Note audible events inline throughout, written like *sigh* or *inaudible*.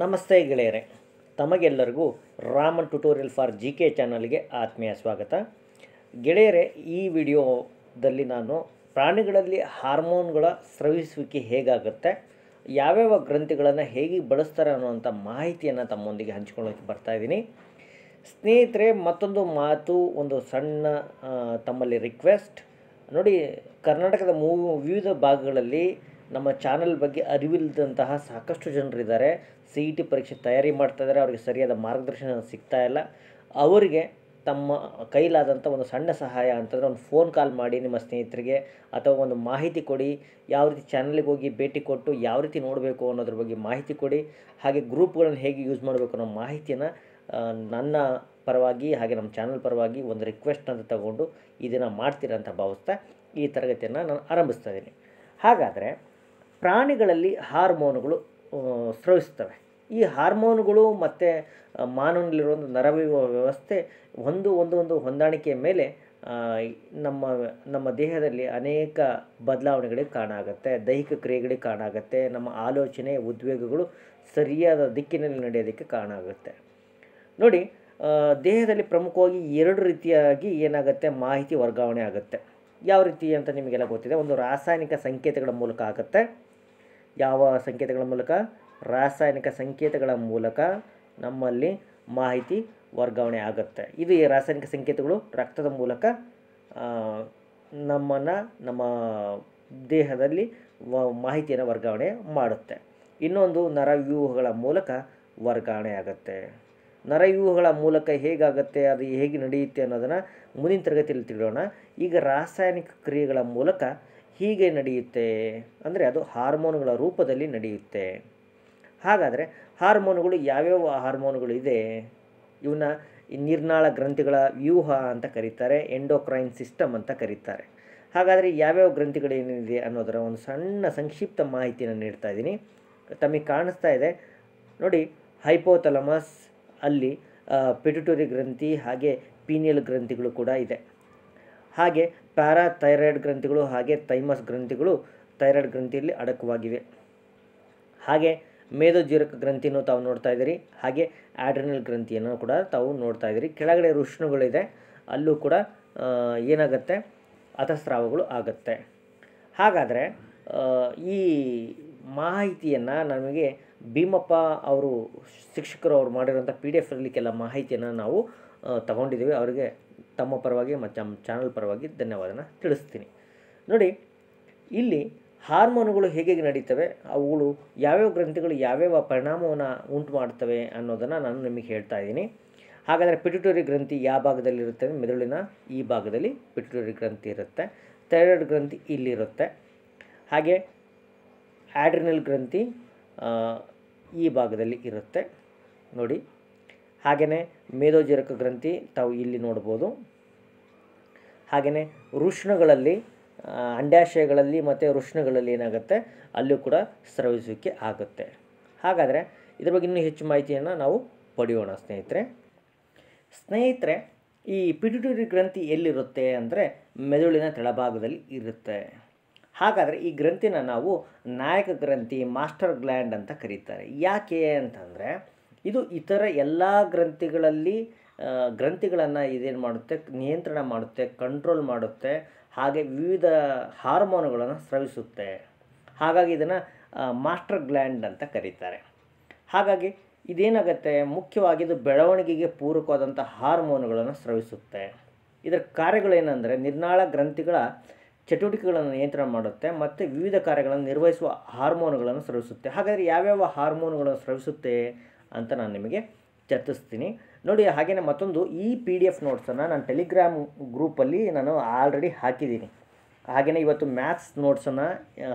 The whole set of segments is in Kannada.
ನಮಸ್ತೆ ಗೆಳೆಯರೆ ತಮಗೆಲ್ಲರಿಗೂ Raman tutorial for G K ಚಾನಲ್ಗೆ ಆತ್ಮೀಯ ಸ್ವಾಗತ ಗೆಳೆಯರೆ ಈ ವಿಡಿಯೋದಲ್ಲಿ ನಾನು ಪ್ರಾಣಿಗಳಲ್ಲಿ ಹಾರ್ಮೋನ್ಗಳ ಸ್ರವಿಸುವಿಕೆ ಹೇಗಾಗುತ್ತೆ ಯಾವ್ಯಾವ ಗ್ರಂಥಿಗಳನ್ನು ಹೇಗೆ ಬಳಸ್ತಾರೆ ಅನ್ನೋವಂಥ ಮಾಹಿತಿಯನ್ನು ತಮ್ಮೊಂದಿಗೆ ಹಂಚ್ಕೊಳ್ಳೋಕ್ಕೆ ಬರ್ತಾಯಿದ್ದೀನಿ ಸ್ನೇಹಿತರೆ ಮತ್ತೊಂದು ಮಾತು ಒಂದು ಸಣ್ಣ ತಮ್ಮಲ್ಲಿ ರಿಕ್ವೆಸ್ಟ್ ನೋಡಿ ಕರ್ನಾಟಕದ ಮೂ ವಿವಿಧ ಭಾಗಗಳಲ್ಲಿ ನಮ್ಮ ಚಾನಲ್ ಬಗ್ಗೆ ಅರಿವಿಲ್ಲದಂತಹ ಸಾಕಷ್ಟು ಜನರಿದ್ದಾರೆ ಸಿ ಇ ಟಿ ಪರೀಕ್ಷೆ ತಯಾರಿ ಮಾಡ್ತಾಯಿದ್ದಾರೆ ಅವರಿಗೆ ಸರಿಯಾದ ಮಾರ್ಗದರ್ಶನ ಸಿಗ್ತಾ ಇಲ್ಲ ಅವರಿಗೆ ತಮ್ಮ ಕೈಲಾದಂಥ ಒಂದು ಸಣ್ಣ ಸಹಾಯ ಅಂತಂದರೆ ಒಂದು ಫೋನ್ ಕಾಲ್ ಮಾಡಿ ನಿಮ್ಮ ಸ್ನೇಹಿತರಿಗೆ ಅಥವಾ ಒಂದು ಮಾಹಿತಿ ಕೊಡಿ ಯಾವ ರೀತಿ ಚಾನಲ್ಗೆ ಹೋಗಿ ಭೇಟಿ ಕೊಟ್ಟು ಯಾವ ರೀತಿ ನೋಡಬೇಕು ಅನ್ನೋದ್ರ ಬಗ್ಗೆ ಮಾಹಿತಿ ಕೊಡಿ ಹಾಗೆ ಗ್ರೂಪ್ಗಳನ್ನು ಹೇಗೆ ಯೂಸ್ ಮಾಡಬೇಕು ಅನ್ನೋ ಮಾಹಿತಿನ ನನ್ನ ಪರವಾಗಿ ಹಾಗೆ ನಮ್ಮ ಚಾನಲ್ ಪರವಾಗಿ ಒಂದು ರಿಕ್ವೆಸ್ಟ್ ಅಂತ ತಗೊಂಡು ಇದನ್ನು ಮಾಡ್ತೀರಂತ ಭಾವಿಸ್ತಾ ಈ ತರಗತಿಯನ್ನು ನಾನು ಆರಂಭಿಸ್ತಾ ಇದ್ದೀನಿ ಹಾಗಾದರೆ ಪ್ರಾಣಿಗಳಲ್ಲಿ ಹಾರ್ಮೋನುಗಳು ಸ್ರವಿಸ್ತವೆ ಈ ಹಾರ್ಮೋನುಗಳು ಮತ್ತು ಮಾನವನಲ್ಲಿರುವಂಥ ನರವ್ಯೂಹ ವ್ಯವಸ್ಥೆ ಒಂದು ಒಂದು ಒಂದು ಹೊಂದಾಣಿಕೆಯ ಮೇಲೆ ನಮ್ಮ ನಮ್ಮ ದೇಹದಲ್ಲಿ ಅನೇಕ ಬದಲಾವಣೆಗಳಿಗೆ ಕಾರಣ ಆಗುತ್ತೆ ದೈಹಿಕ ಕ್ರಿಯೆಗಳಿಗೆ ಕಾರಣ ಆಗುತ್ತೆ ನಮ್ಮ ಆಲೋಚನೆ ಉದ್ವೇಗಗಳು ಸರಿಯಾದ ದಿಕ್ಕಿನಲ್ಲಿ ನಡೆಯೋದಕ್ಕೆ ಕಾರಣ ಆಗುತ್ತೆ ನೋಡಿ ದೇಹದಲ್ಲಿ ಪ್ರಮುಖವಾಗಿ ಎರಡು ರೀತಿಯಾಗಿ ಏನಾಗುತ್ತೆ ಮಾಹಿತಿ ವರ್ಗಾವಣೆ ಆಗುತ್ತೆ ಯಾವ ರೀತಿ ಅಂತ ನಿಮಗೆಲ್ಲ ಗೊತ್ತಿದೆ ಒಂದು ರಾಸಾಯನಿಕ ಸಂಕೇತಗಳ ಮೂಲಕ ಆಗುತ್ತೆ ಯಾವ ಸಂಕೇತಗಳ ಮೂಲಕ ರಾಸಾಯನಿಕ ಸಂಕೇತಗಳ ಮೂಲಕ ನಮ್ಮಲ್ಲಿ ಮಾಹಿತಿ ವರ್ಗಾವಣೆ ಆಗುತ್ತೆ ಇದು ಈ ರಾಸಾಯನಿಕ ಸಂಕೇತಗಳು ರಕ್ತದ ಮೂಲಕ ನಮ್ಮನ್ನು ನಮ್ಮ ದೇಹದಲ್ಲಿ ಮಾಹಿತಿಯನ್ನು ವರ್ಗಾವಣೆ ಮಾಡುತ್ತೆ ಇನ್ನೊಂದು ನರವ್ಯೂಹಗಳ ಮೂಲಕ ವರ್ಗಾವಣೆ ಆಗುತ್ತೆ ನರವ್ಯೂಹಗಳ ಮೂಲಕ ಹೇಗಾಗುತ್ತೆ ಅದು ಹೇಗೆ ನಡೆಯುತ್ತೆ ಅನ್ನೋದನ್ನು ಮುಂದಿನ ತರಗತಿಯಲ್ಲಿ ತಿಳಿಯೋಣ ಈಗ ರಾಸಾಯನಿಕ ಕ್ರಿಯೆಗಳ ಮೂಲಕ ಹೀಗೆ ನಡೆಯುತ್ತೆ ಅಂದರೆ ಅದು ಹಾರ್ಮೋನುಗಳ ರೂಪದಲ್ಲಿ ನಡೆಯುತ್ತೆ ಹಾಗಾದರೆ ಹಾರ್ಮೋನುಗಳು ಯಾವ್ಯಾವ ಹಾರ್ಮೋನುಗಳು ಇದೆ ಇವನ್ನ ನಿರ್ನಾಳ ಗ್ರಂಥಿಗಳ ವ್ಯೂಹ ಅಂತ ಕರೀತಾರೆ ಎಂಡೋಕ್ರೈನ್ ಸಿಸ್ಟಮ್ ಅಂತ ಕರೀತಾರೆ ಹಾಗಾದರೆ ಯಾವ್ಯಾವ ಗ್ರಂಥಿಗಳೇನಿದೆ ಅನ್ನೋದರ ಒಂದು ಸಣ್ಣ ಸಂಕ್ಷಿಪ್ತ ಮಾಹಿತಿಯನ್ನು ನೀಡ್ತಾ ಇದ್ದೀನಿ ತಮಗೆ ಕಾಣಿಸ್ತಾ ಇದೆ ನೋಡಿ ಹೈಪೋಥಲಮಸ್ ಅಲ್ಲಿ ಪಿಟುಟರಿ ಗ್ರಂಥಿ ಹಾಗೆ ಪೀನಿಯಲ್ ಗ್ರಂಥಿಗಳು ಕೂಡ ಇದೆ ಹಾಗೆ ಪ್ಯಾರಾಥೈರಾಯ್ಡ್ ಗ್ರಂಥಿಗಳು ಹಾಗೆ ಥೈಮಸ್ ಗ್ರಂಥಿಗಳು ಥೈರಾಯ್ಡ್ ಗ್ರಂಥಿಯಲ್ಲಿ ಅಡಕವಾಗಿವೆ ಹಾಗೆ ಮೇಧೋಜೀರಕ ಗ್ರಂಥಿಯನ್ನು ತಾವು ನೋಡ್ತಾ ಇದ್ದೀರಿ ಹಾಗೆ ಆಡ್ರಿನಲ್ ಗ್ರಂಥಿಯನ್ನು ಕೂಡ ತಾವು ನೋಡ್ತಾ ಇದ್ದೀರಿ ಕೆಳಗಡೆ ಋಷ್ಣುಗಳಿದೆ ಅಲ್ಲೂ ಕೂಡ ಏನಾಗುತ್ತೆ ಅತಸ್ರಾವಗಳು ಆಗುತ್ತೆ ಹಾಗಾದರೆ ಈ ಮಾಹಿತಿಯನ್ನು ನಮಗೆ ಭೀಮಪ್ಪ ಅವರು ಶಿಕ್ಷಕರು ಅವರು ಮಾಡಿರೋಂಥ ಪಿ ಡಿ ಎಫ್ನಲ್ಲಿ ಕೆಲ ಮಾಹಿತಿಯನ್ನು ನಾವು ತಗೊಂಡಿದ್ದೀವಿ ಅವರಿಗೆ ತಮ್ಮ ಪರವಾಗಿ ಮತ್ತು ನಮ್ಮ ಚಾನಲ್ ಪರವಾಗಿ ಧನ್ಯವಾದನ ತಿಳಿಸ್ತೀನಿ ನೋಡಿ ಇಲ್ಲಿ ಹಾರ್ಮೋನುಗಳು ಹೇಗೆ ನಡೀತವೆ ಅವುಗಳು ಯಾವ್ಯಾವ ಗ್ರಂಥಿಗಳು ಯಾವ್ಯಾವ ಪರಿಣಾಮವನ್ನು ಉಂಟು ಮಾಡ್ತವೆ ಅನ್ನೋದನ್ನು ನಾನು ನಿಮಗೆ ಹೇಳ್ತಾ ಇದ್ದೀನಿ ಹಾಗಾದರೆ ಪಿಟ್ಯುಟರಿ ಗ್ರಂಥಿ ಯಾವ ಭಾಗದಲ್ಲಿ ಇರುತ್ತೆ ಮೆದುಳಿನ ಈ ಭಾಗದಲ್ಲಿ ಪಿಟ್ಯುಟರಿ ಗ್ರಂಥಿ ಇರುತ್ತೆ ಥೈರಾಯ್ಡ್ ಗ್ರಂಥಿ ಇಲ್ಲಿರುತ್ತೆ ಹಾಗೆ ಆಡ್ರಿನಲ್ ಗ್ರಂಥಿ ಈ ಭಾಗದಲ್ಲಿ ಇರುತ್ತೆ ನೋಡಿ ಹಾಗೆಯೇ ಮೇಧೋಜರಕ ಗ್ರಂಥಿ ತಾವು ಇಲ್ಲಿ ನೋಡ್ಬೋದು ಹಾಗೆಯೇ ಋಷ್ಣಗಳಲ್ಲಿ ಅಂಡಾಶಯಗಳಲ್ಲಿ ಮತ್ತು ಋಷ್ಣಗಳಲ್ಲಿ ಏನಾಗುತ್ತೆ ಅಲ್ಲೂ ಕೂಡ ಸ್ರವಿಸುವಿಕೆ ಆಗುತ್ತೆ ಹಾಗಾದರೆ ಇದ್ರ ಬಗ್ಗೆ ಇನ್ನೂ ಹೆಚ್ಚು ಮಾಹಿತಿಯನ್ನು ನಾವು ಪಡೆಯೋಣ ಸ್ನೇಹಿತರೆ ಸ್ನೇಹಿತರೆ ಈ ಪಿಟುಟರಿ ಗ್ರಂಥಿ ಎಲ್ಲಿರುತ್ತೆ ಅಂದರೆ ಮೆದುಳಿನ ತಳಭಾಗದಲ್ಲಿ ಇರುತ್ತೆ ಹಾಗಾದರೆ ಈ ಗ್ರಂಥಿನ ನಾವು ನಾಯಕ ಗ್ರಂಥಿ ಮಾಸ್ಟರ್ ಗ್ಲ್ಯಾಂಡ್ ಅಂತ ಕರೀತಾರೆ ಯಾಕೆ ಅಂತಂದರೆ ಇದು ಇತರ ಎಲ್ಲ ಗ್ರಂಥಿಗಳಲ್ಲಿ ಗ್ರಂಥಿಗಳನ್ನು ಇದೇನು ಮಾಡುತ್ತೆ ನಿಯಂತ್ರಣ ಮಾಡುತ್ತೆ ಕಂಟ್ರೋಲ್ ಮಾಡುತ್ತೆ ಹಾಗೆ ವಿವಿಧ ಹಾರ್ಮೋನುಗಳನ್ನು ಸ್ರವಿಸುತ್ತೆ ಹಾಗಾಗಿ ಇದನ್ನು ಮಾಸ್ಟರ್ ಗ್ಲ್ಯಾಂಡ್ ಅಂತ ಕರೀತಾರೆ ಹಾಗಾಗಿ ಇದೇನಾಗುತ್ತೆ ಮುಖ್ಯವಾಗಿ ಇದು ಬೆಳವಣಿಗೆಗೆ ಪೂರಕವಾದಂಥ ಹಾರ್ಮೋನುಗಳನ್ನು ಸ್ರವಿಸುತ್ತೆ ಇದರ ಕಾರ್ಯಗಳೇನೆಂದರೆ ನಿರ್ನಾಳ ಗ್ರಂಥಿಗಳ ಚಟುವಟಿಕೆಗಳನ್ನು ನಿಯಂತ್ರಣ ಮಾಡುತ್ತೆ ಮತ್ತು ವಿವಿಧ ಕಾರ್ಯಗಳನ್ನು ನಿರ್ವಹಿಸುವ ಹಾರ್ಮೋನುಗಳನ್ನು ಸ್ರವಿಸುತ್ತೆ ಹಾಗಾದರೆ ಯಾವ್ಯಾವ ಹಾರ್ಮೋನುಗಳನ್ನು ಸ್ರವಿಸುತ್ತೆ ಅಂತ ನಾನು ನಿಮಗೆ ಚರ್ಚಿಸ್ತೀನಿ ನೋಡಿ ಹಾಗೆಯೇ ಮತ್ತೊಂದು ಈ ಪಿ ಡಿ ಎಫ್ ನೋಟ್ಸನ್ನು ನಾನು ಟೆಲಿಗ್ರಾಮ್ ಗ್ರೂಪಲ್ಲಿ ನಾನು ಆಲ್ರೆಡಿ ಹಾಕಿದ್ದೀನಿ ಹಾಗೆಯೇ ಇವತ್ತು ಮ್ಯಾಥ್ಸ್ ನೋಟ್ಸನ್ನು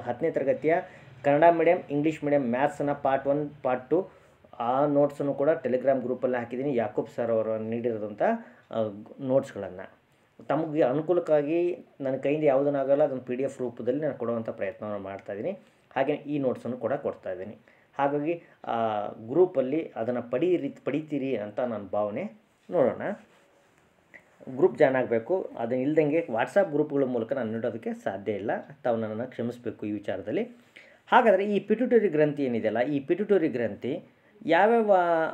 ಹತ್ತನೇ ತರಗತಿಯ ಕನ್ನಡ ಮೀಡಿಯಂ ಇಂಗ್ಲೀಷ್ ಮೀಡಿಯಂ ಮ್ಯಾಥ್ಸನ್ನು ಪಾರ್ಟ್ ಒನ್ ಪಾರ್ಟ್ ಟು ಆ ನೋಟ್ಸನ್ನು ಕೂಡ ಟೆಲಿಗ್ರಾಮ್ ಗ್ರೂಪಲ್ಲಿ ಹಾಕಿದ್ದೀನಿ ಯಾಕೂಬ್ ಸರ್ ಅವರು ನೀಡಿರೋದಂಥ ನೋಟ್ಸ್ಗಳನ್ನು ತಮಗೆ ಅನುಕೂಲಕ್ಕಾಗಿ ನನ್ನ ಕೈಯಿಂದ ಯಾವುದನ್ನಾಗಲ್ಲ ಅದನ್ನು ಪಿ ಡಿ ಎಫ್ ರೂಪದಲ್ಲಿ ನಾನು ಕೊಡುವಂಥ ಪ್ರಯತ್ನವನ್ನು ಮಾಡ್ತಾಯಿದ್ದೀನಿ ಹಾಗೆ ಈ ನೋಟ್ಸನ್ನು ಕೂಡ ಕೊಡ್ತಾ ಹಾಗಾಗಿ ಆ ಗ್ರೂಪಲ್ಲಿ ಅದನ್ನು ಪಡೀರಿ ಪಡಿತೀರಿ ಅಂತ ನನ್ನ ಭಾವನೆ ನೋಡೋಣ ಗ್ರೂಪ್ ಜಾಯ್ನ್ ಆಗಬೇಕು ಅದನ್ನು ಇಲ್ದಂಗೆ ವಾಟ್ಸಪ್ ಗ್ರೂಪ್ಗಳ ಮೂಲಕ ನಾನು ನೀಡೋದಕ್ಕೆ ಸಾಧ್ಯ ಇಲ್ಲ ತಾವು ನನ್ನನ್ನು ಕ್ಷಮಿಸಬೇಕು ಈ ವಿಚಾರದಲ್ಲಿ ಹಾಗಾದರೆ ಈ ಪಿಟುಟರಿ ಗ್ರಂಥಿ ಏನಿದೆಯಲ್ಲ ಈ ಪಿಟುಟರಿ ಗ್ರಂಥಿ ಯಾವ್ಯಾವ